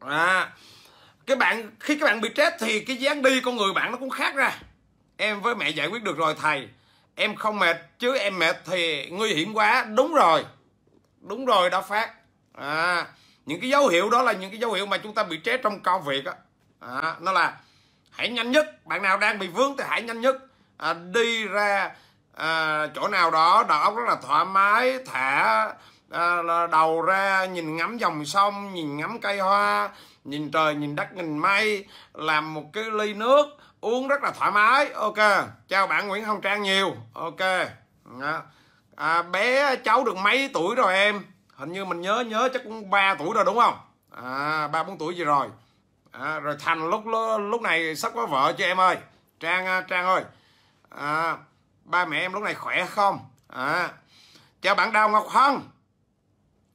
À, các bạn khi các bạn bị stress thì cái dáng đi con người bạn nó cũng khác ra. Em với mẹ giải quyết được rồi thầy em không mệt chứ em mệt thì nguy hiểm quá đúng rồi đúng rồi đã phát à, những cái dấu hiệu đó là những cái dấu hiệu mà chúng ta bị chết trong công việc á à, nó là hãy nhanh nhất bạn nào đang bị vướng thì hãy nhanh nhất à, đi ra à, chỗ nào đó đầu óc rất là thoải mái thả à, đầu ra nhìn ngắm dòng sông nhìn ngắm cây hoa nhìn trời nhìn đất nhìn mây làm một cái ly nước uống rất là thoải mái ok chào bạn Nguyễn Hồng Trang nhiều ok à, bé cháu được mấy tuổi rồi em hình như mình nhớ nhớ chắc cũng 3 tuổi rồi đúng không à ba bốn tuổi gì rồi à, rồi thành lúc lúc này sắp có vợ cho em ơi Trang à, Trang ơi à, ba mẹ em lúc này khỏe không à, chào bạn Đào Ngọc Hân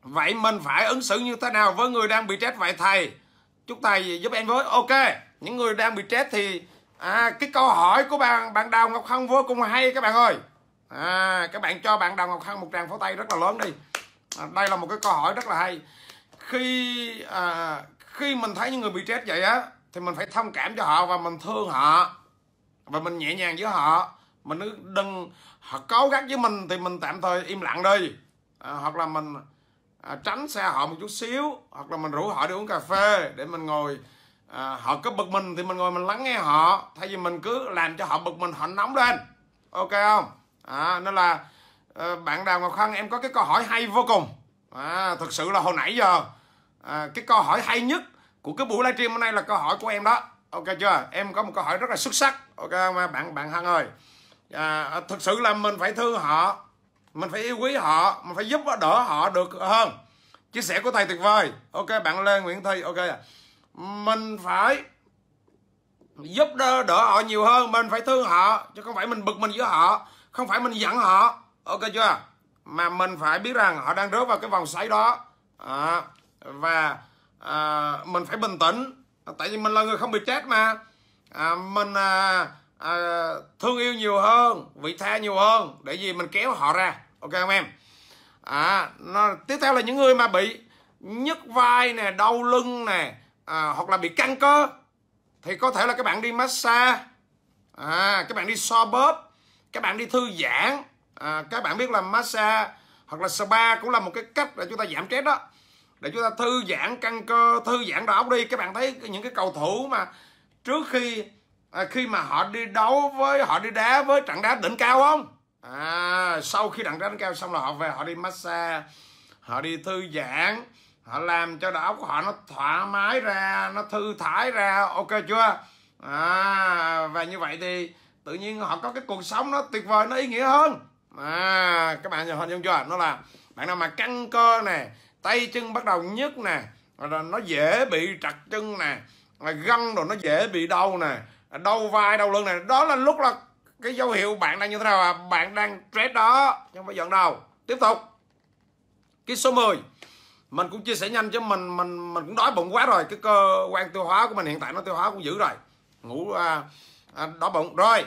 vậy mình phải ứng xử như thế nào với người đang bị chết vậy thầy chúc thầy giúp em với ok những người đang bị chết thì à, cái câu hỏi của bạn bạn đào ngọc hân vô cùng hay các bạn ơi à, các bạn cho bạn đào ngọc hân một tràng pháo tay rất là lớn đi à, đây là một cái câu hỏi rất là hay khi à, khi mình thấy những người bị chết vậy á thì mình phải thông cảm cho họ và mình thương họ và mình nhẹ nhàng với họ mình đừng họ cố gắng với mình thì mình tạm thời im lặng đi à, hoặc là mình à, tránh xa họ một chút xíu hoặc là mình rủ họ đi uống cà phê để mình ngồi à, họ cứ bực mình thì mình ngồi mình lắng nghe họ thay vì mình cứ làm cho họ bực mình họ nóng lên ok không à, nên là ờ, bạn đào ngọc khăn em có cái câu hỏi hay vô cùng à, thực sự là hồi nãy giờ à, cái câu hỏi hay nhất của cái buổi livestream hôm nay là câu hỏi của em đó ok chưa em có một câu hỏi rất là xuất sắc ok mà bạn bạn hằng ơi à, thực sự là mình phải thương họ mình phải yêu quý họ mình phải giúp đỡ họ được hơn chia sẻ của thầy tuyệt vời ok bạn lê nguyễn thi ok mình phải giúp đỡ, đỡ họ nhiều hơn mình phải thương họ chứ không phải mình bực mình với họ không phải mình giận họ ok chưa mà mình phải biết rằng họ đang rớt vào cái vòng xoáy đó à, và à, mình phải bình tĩnh tại vì mình là người không bị chết mà à, mình à, à, thương yêu nhiều hơn vị tha nhiều hơn để gì mình kéo họ ra ok không em à nó tiếp theo là những người mà bị nhức vai nè đau lưng nè à, hoặc là bị căng cơ thì có thể là các bạn đi massage à, các bạn đi so bóp các bạn đi thư giãn à, các bạn biết là massage hoặc là spa cũng là một cái cách để chúng ta giảm stress đó để chúng ta thư giãn căng cơ thư giãn đầu óc đi các bạn thấy những cái cầu thủ mà trước khi à, khi mà họ đi đấu với họ đi đá với trận đá đỉnh cao không à, sau khi trận đá đỉnh cao xong là họ về họ đi massage họ đi thư giãn họ làm cho đầu của họ nó thoải mái ra nó thư thái ra ok chưa à, và như vậy thì tự nhiên họ có cái cuộc sống nó tuyệt vời nó ý nghĩa hơn à, các bạn hình dung chưa nó là bạn nào mà căng cơ nè tay chân bắt đầu nhức nè rồi nó dễ bị trật chân nè rồi gân rồi nó dễ bị đau nè đau vai đau lưng nè đó là lúc là cái dấu hiệu bạn đang như thế nào à bạn đang stress đó nhưng mà giận đầu tiếp tục cái số 10 mình cũng chia sẻ nhanh chứ mình mình mình cũng đói bụng quá rồi cái cơ quan tiêu hóa của mình hiện tại nó tiêu hóa cũng dữ rồi ngủ à, à, đói bụng rồi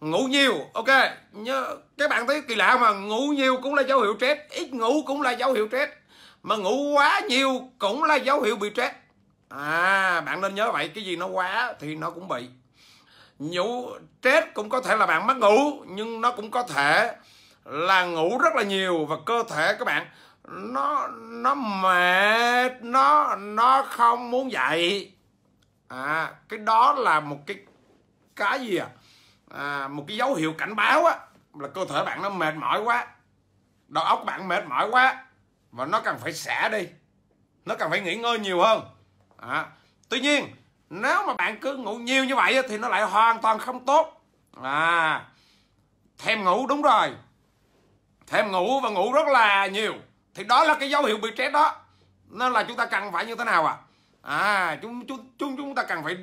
ngủ nhiều ok nhớ các bạn thấy kỳ lạ mà ngủ nhiều cũng là dấu hiệu chết ít ngủ cũng là dấu hiệu chết mà ngủ quá nhiều cũng là dấu hiệu bị chết à bạn nên nhớ vậy cái gì nó quá thì nó cũng bị nhủ chết cũng có thể là bạn mất ngủ nhưng nó cũng có thể là ngủ rất là nhiều và cơ thể các bạn nó nó mệt nó nó không muốn dậy à cái đó là một cái cái gì à, à một cái dấu hiệu cảnh báo á là cơ thể bạn nó mệt mỏi quá đầu óc bạn mệt mỏi quá và nó cần phải xả đi nó cần phải nghỉ ngơi nhiều hơn à, tuy nhiên nếu mà bạn cứ ngủ nhiều như vậy thì nó lại hoàn toàn không tốt à thèm ngủ đúng rồi thèm ngủ và ngủ rất là nhiều thì đó là cái dấu hiệu bị stress đó nó là chúng ta cần phải như thế nào ạ à? à chúng chúng chúng chúng ta cần phải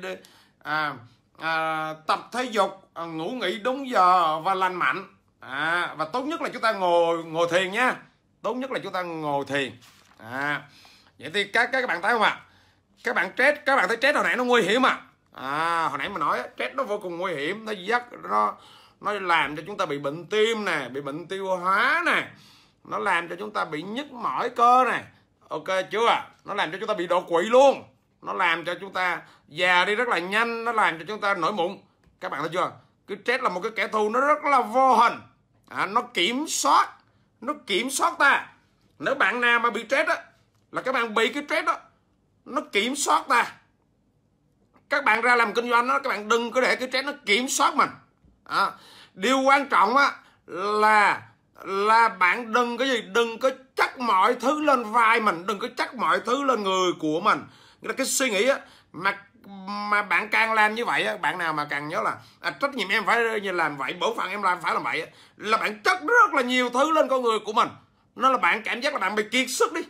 à, à, tập thể dục à, ngủ nghỉ đúng giờ và lành mạnh à, và tốt nhất là chúng ta ngồi ngồi thiền nha tốt nhất là chúng ta ngồi thiền à, vậy thì các các bạn thấy không ạ à? các bạn chết các bạn thấy chết hồi nãy nó nguy hiểm à à hồi nãy mình nói chết nó vô cùng nguy hiểm nó dắt nó nó làm cho chúng ta bị bệnh tim nè bị bệnh tiêu hóa nè nó làm cho chúng ta bị nhức mỏi cơ này ok chưa nó làm cho chúng ta bị đột quỵ luôn nó làm cho chúng ta già đi rất là nhanh nó làm cho chúng ta nổi mụn các bạn thấy chưa cái chết là một cái kẻ thù nó rất là vô hình à, nó kiểm soát nó kiểm soát ta nếu bạn nào mà bị chết á, là các bạn bị cái chết đó nó kiểm soát ta các bạn ra làm kinh doanh đó các bạn đừng có để cái chết nó kiểm soát mình à, điều quan trọng á là là bạn đừng có gì đừng có chắc mọi thứ lên vai mình đừng có chắc mọi thứ lên người của mình là cái suy nghĩ á mà mà bạn càng làm như vậy á bạn nào mà càng nhớ là à, trách nhiệm em phải như làm vậy bổ phận em làm phải làm vậy là bạn chất rất là nhiều thứ lên con người của mình nó là bạn cảm giác là bạn bị kiệt sức đi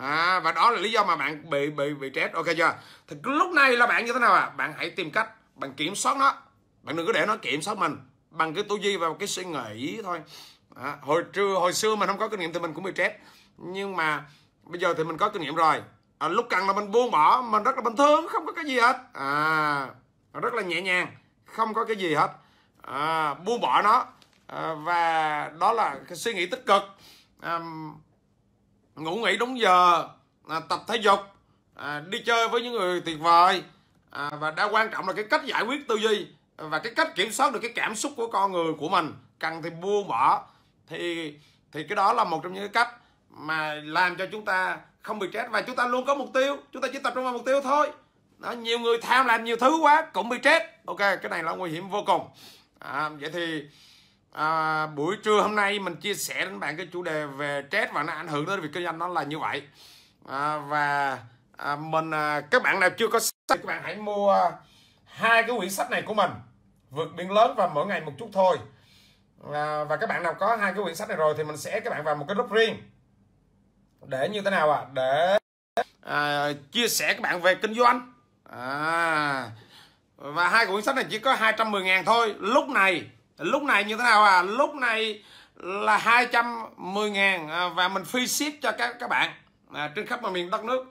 à và đó là lý do mà bạn bị bị bị stress ok chưa thì lúc này là bạn như thế nào à bạn hãy tìm cách bạn kiểm soát nó bạn đừng có để nó kiểm soát mình bằng cái tư duy và cái suy nghĩ thôi à, hồi trưa hồi xưa mình không có kinh nghiệm thì mình cũng bị chết nhưng mà bây giờ thì mình có kinh nghiệm rồi à, lúc cần là mình buông bỏ mình rất là bình thường không có cái gì hết à, rất là nhẹ nhàng không có cái gì hết à, buông bỏ nó à, và đó là cái suy nghĩ tích cực à, ngủ nghỉ đúng giờ à, tập thể dục à, đi chơi với những người tuyệt vời à, và đã quan trọng là cái cách giải quyết tư duy và cái cách kiểm soát được cái cảm xúc của con người của mình cần thì buông bỏ thì thì cái đó là một trong những cái cách mà làm cho chúng ta không bị stress và chúng ta luôn có mục tiêu chúng ta chỉ tập trung vào mục tiêu thôi đó, nhiều người tham làm nhiều thứ quá cũng bị stress ok cái này là nguy hiểm vô cùng à, vậy thì à, buổi trưa hôm nay mình chia sẻ đến bạn cái chủ đề về stress và nó ảnh hưởng đến việc kinh doanh nó là như vậy à, và à, mình à, các bạn nào chưa có sách các bạn hãy mua hai cái quyển sách này của mình vượt biển lớn và mỗi ngày một chút thôi à, và các bạn nào có hai cái quyển sách này rồi thì mình sẽ các bạn vào một cái group riêng để như thế nào ạ à? để à, chia sẻ các bạn về kinh doanh à, và hai quyển sách này chỉ có 210 ngàn thôi lúc này lúc này như thế nào à lúc này là 210 ngàn à, và mình free ship cho các các bạn à, trên khắp mọi miền đất nước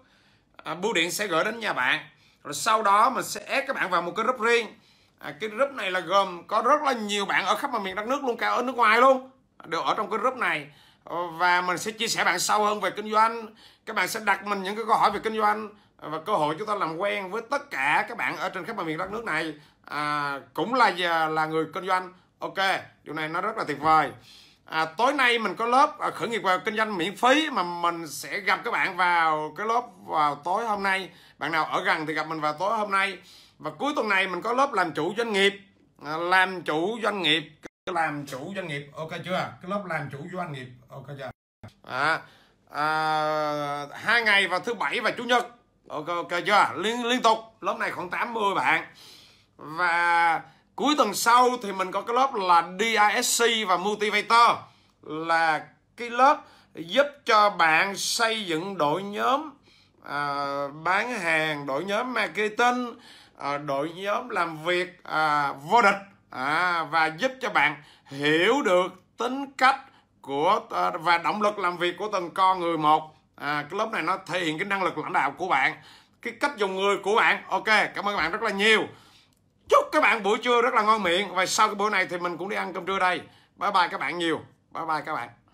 à, bưu điện sẽ gửi đến nhà bạn rồi sau đó mình sẽ ép các bạn vào một cái group riêng à, cái group này là gồm có rất là nhiều bạn ở khắp mọi miền đất nước luôn cả ở nước ngoài luôn đều ở trong cái group này và mình sẽ chia sẻ bạn sâu hơn về kinh doanh các bạn sẽ đặt mình những cái câu hỏi về kinh doanh và cơ hội chúng ta làm quen với tất cả các bạn ở trên khắp mọi miền đất nước này à, cũng là là người kinh doanh ok điều này nó rất là tuyệt vời à, tối nay mình có lớp à, khởi nghiệp và kinh doanh miễn phí mà mình sẽ gặp các bạn vào cái lớp vào tối hôm nay bạn nào ở gần thì gặp mình vào tối hôm nay và cuối tuần này mình có lớp làm chủ doanh nghiệp à, làm chủ doanh nghiệp làm chủ doanh nghiệp ok chưa cái lớp làm chủ doanh nghiệp ok chưa à, à, hai ngày vào thứ bảy và chủ nhật ok ok chưa liên liên tục lớp này khoảng 80 bạn và cuối tuần sau thì mình có cái lớp là DISC và Motivator là cái lớp giúp cho bạn xây dựng đội nhóm à, bán hàng đội nhóm marketing Ờ, đội nhóm làm việc à, vô địch à, và giúp cho bạn hiểu được tính cách của ờ, và động lực làm việc của từng con người một à, cái lớp này nó thể hiện cái năng lực lãnh đạo của bạn cái cách dùng người của bạn ok cảm ơn các bạn rất là nhiều chúc các bạn buổi trưa rất là ngon miệng và sau cái buổi này thì mình cũng đi ăn cơm trưa đây bye bye các bạn nhiều bye bye các bạn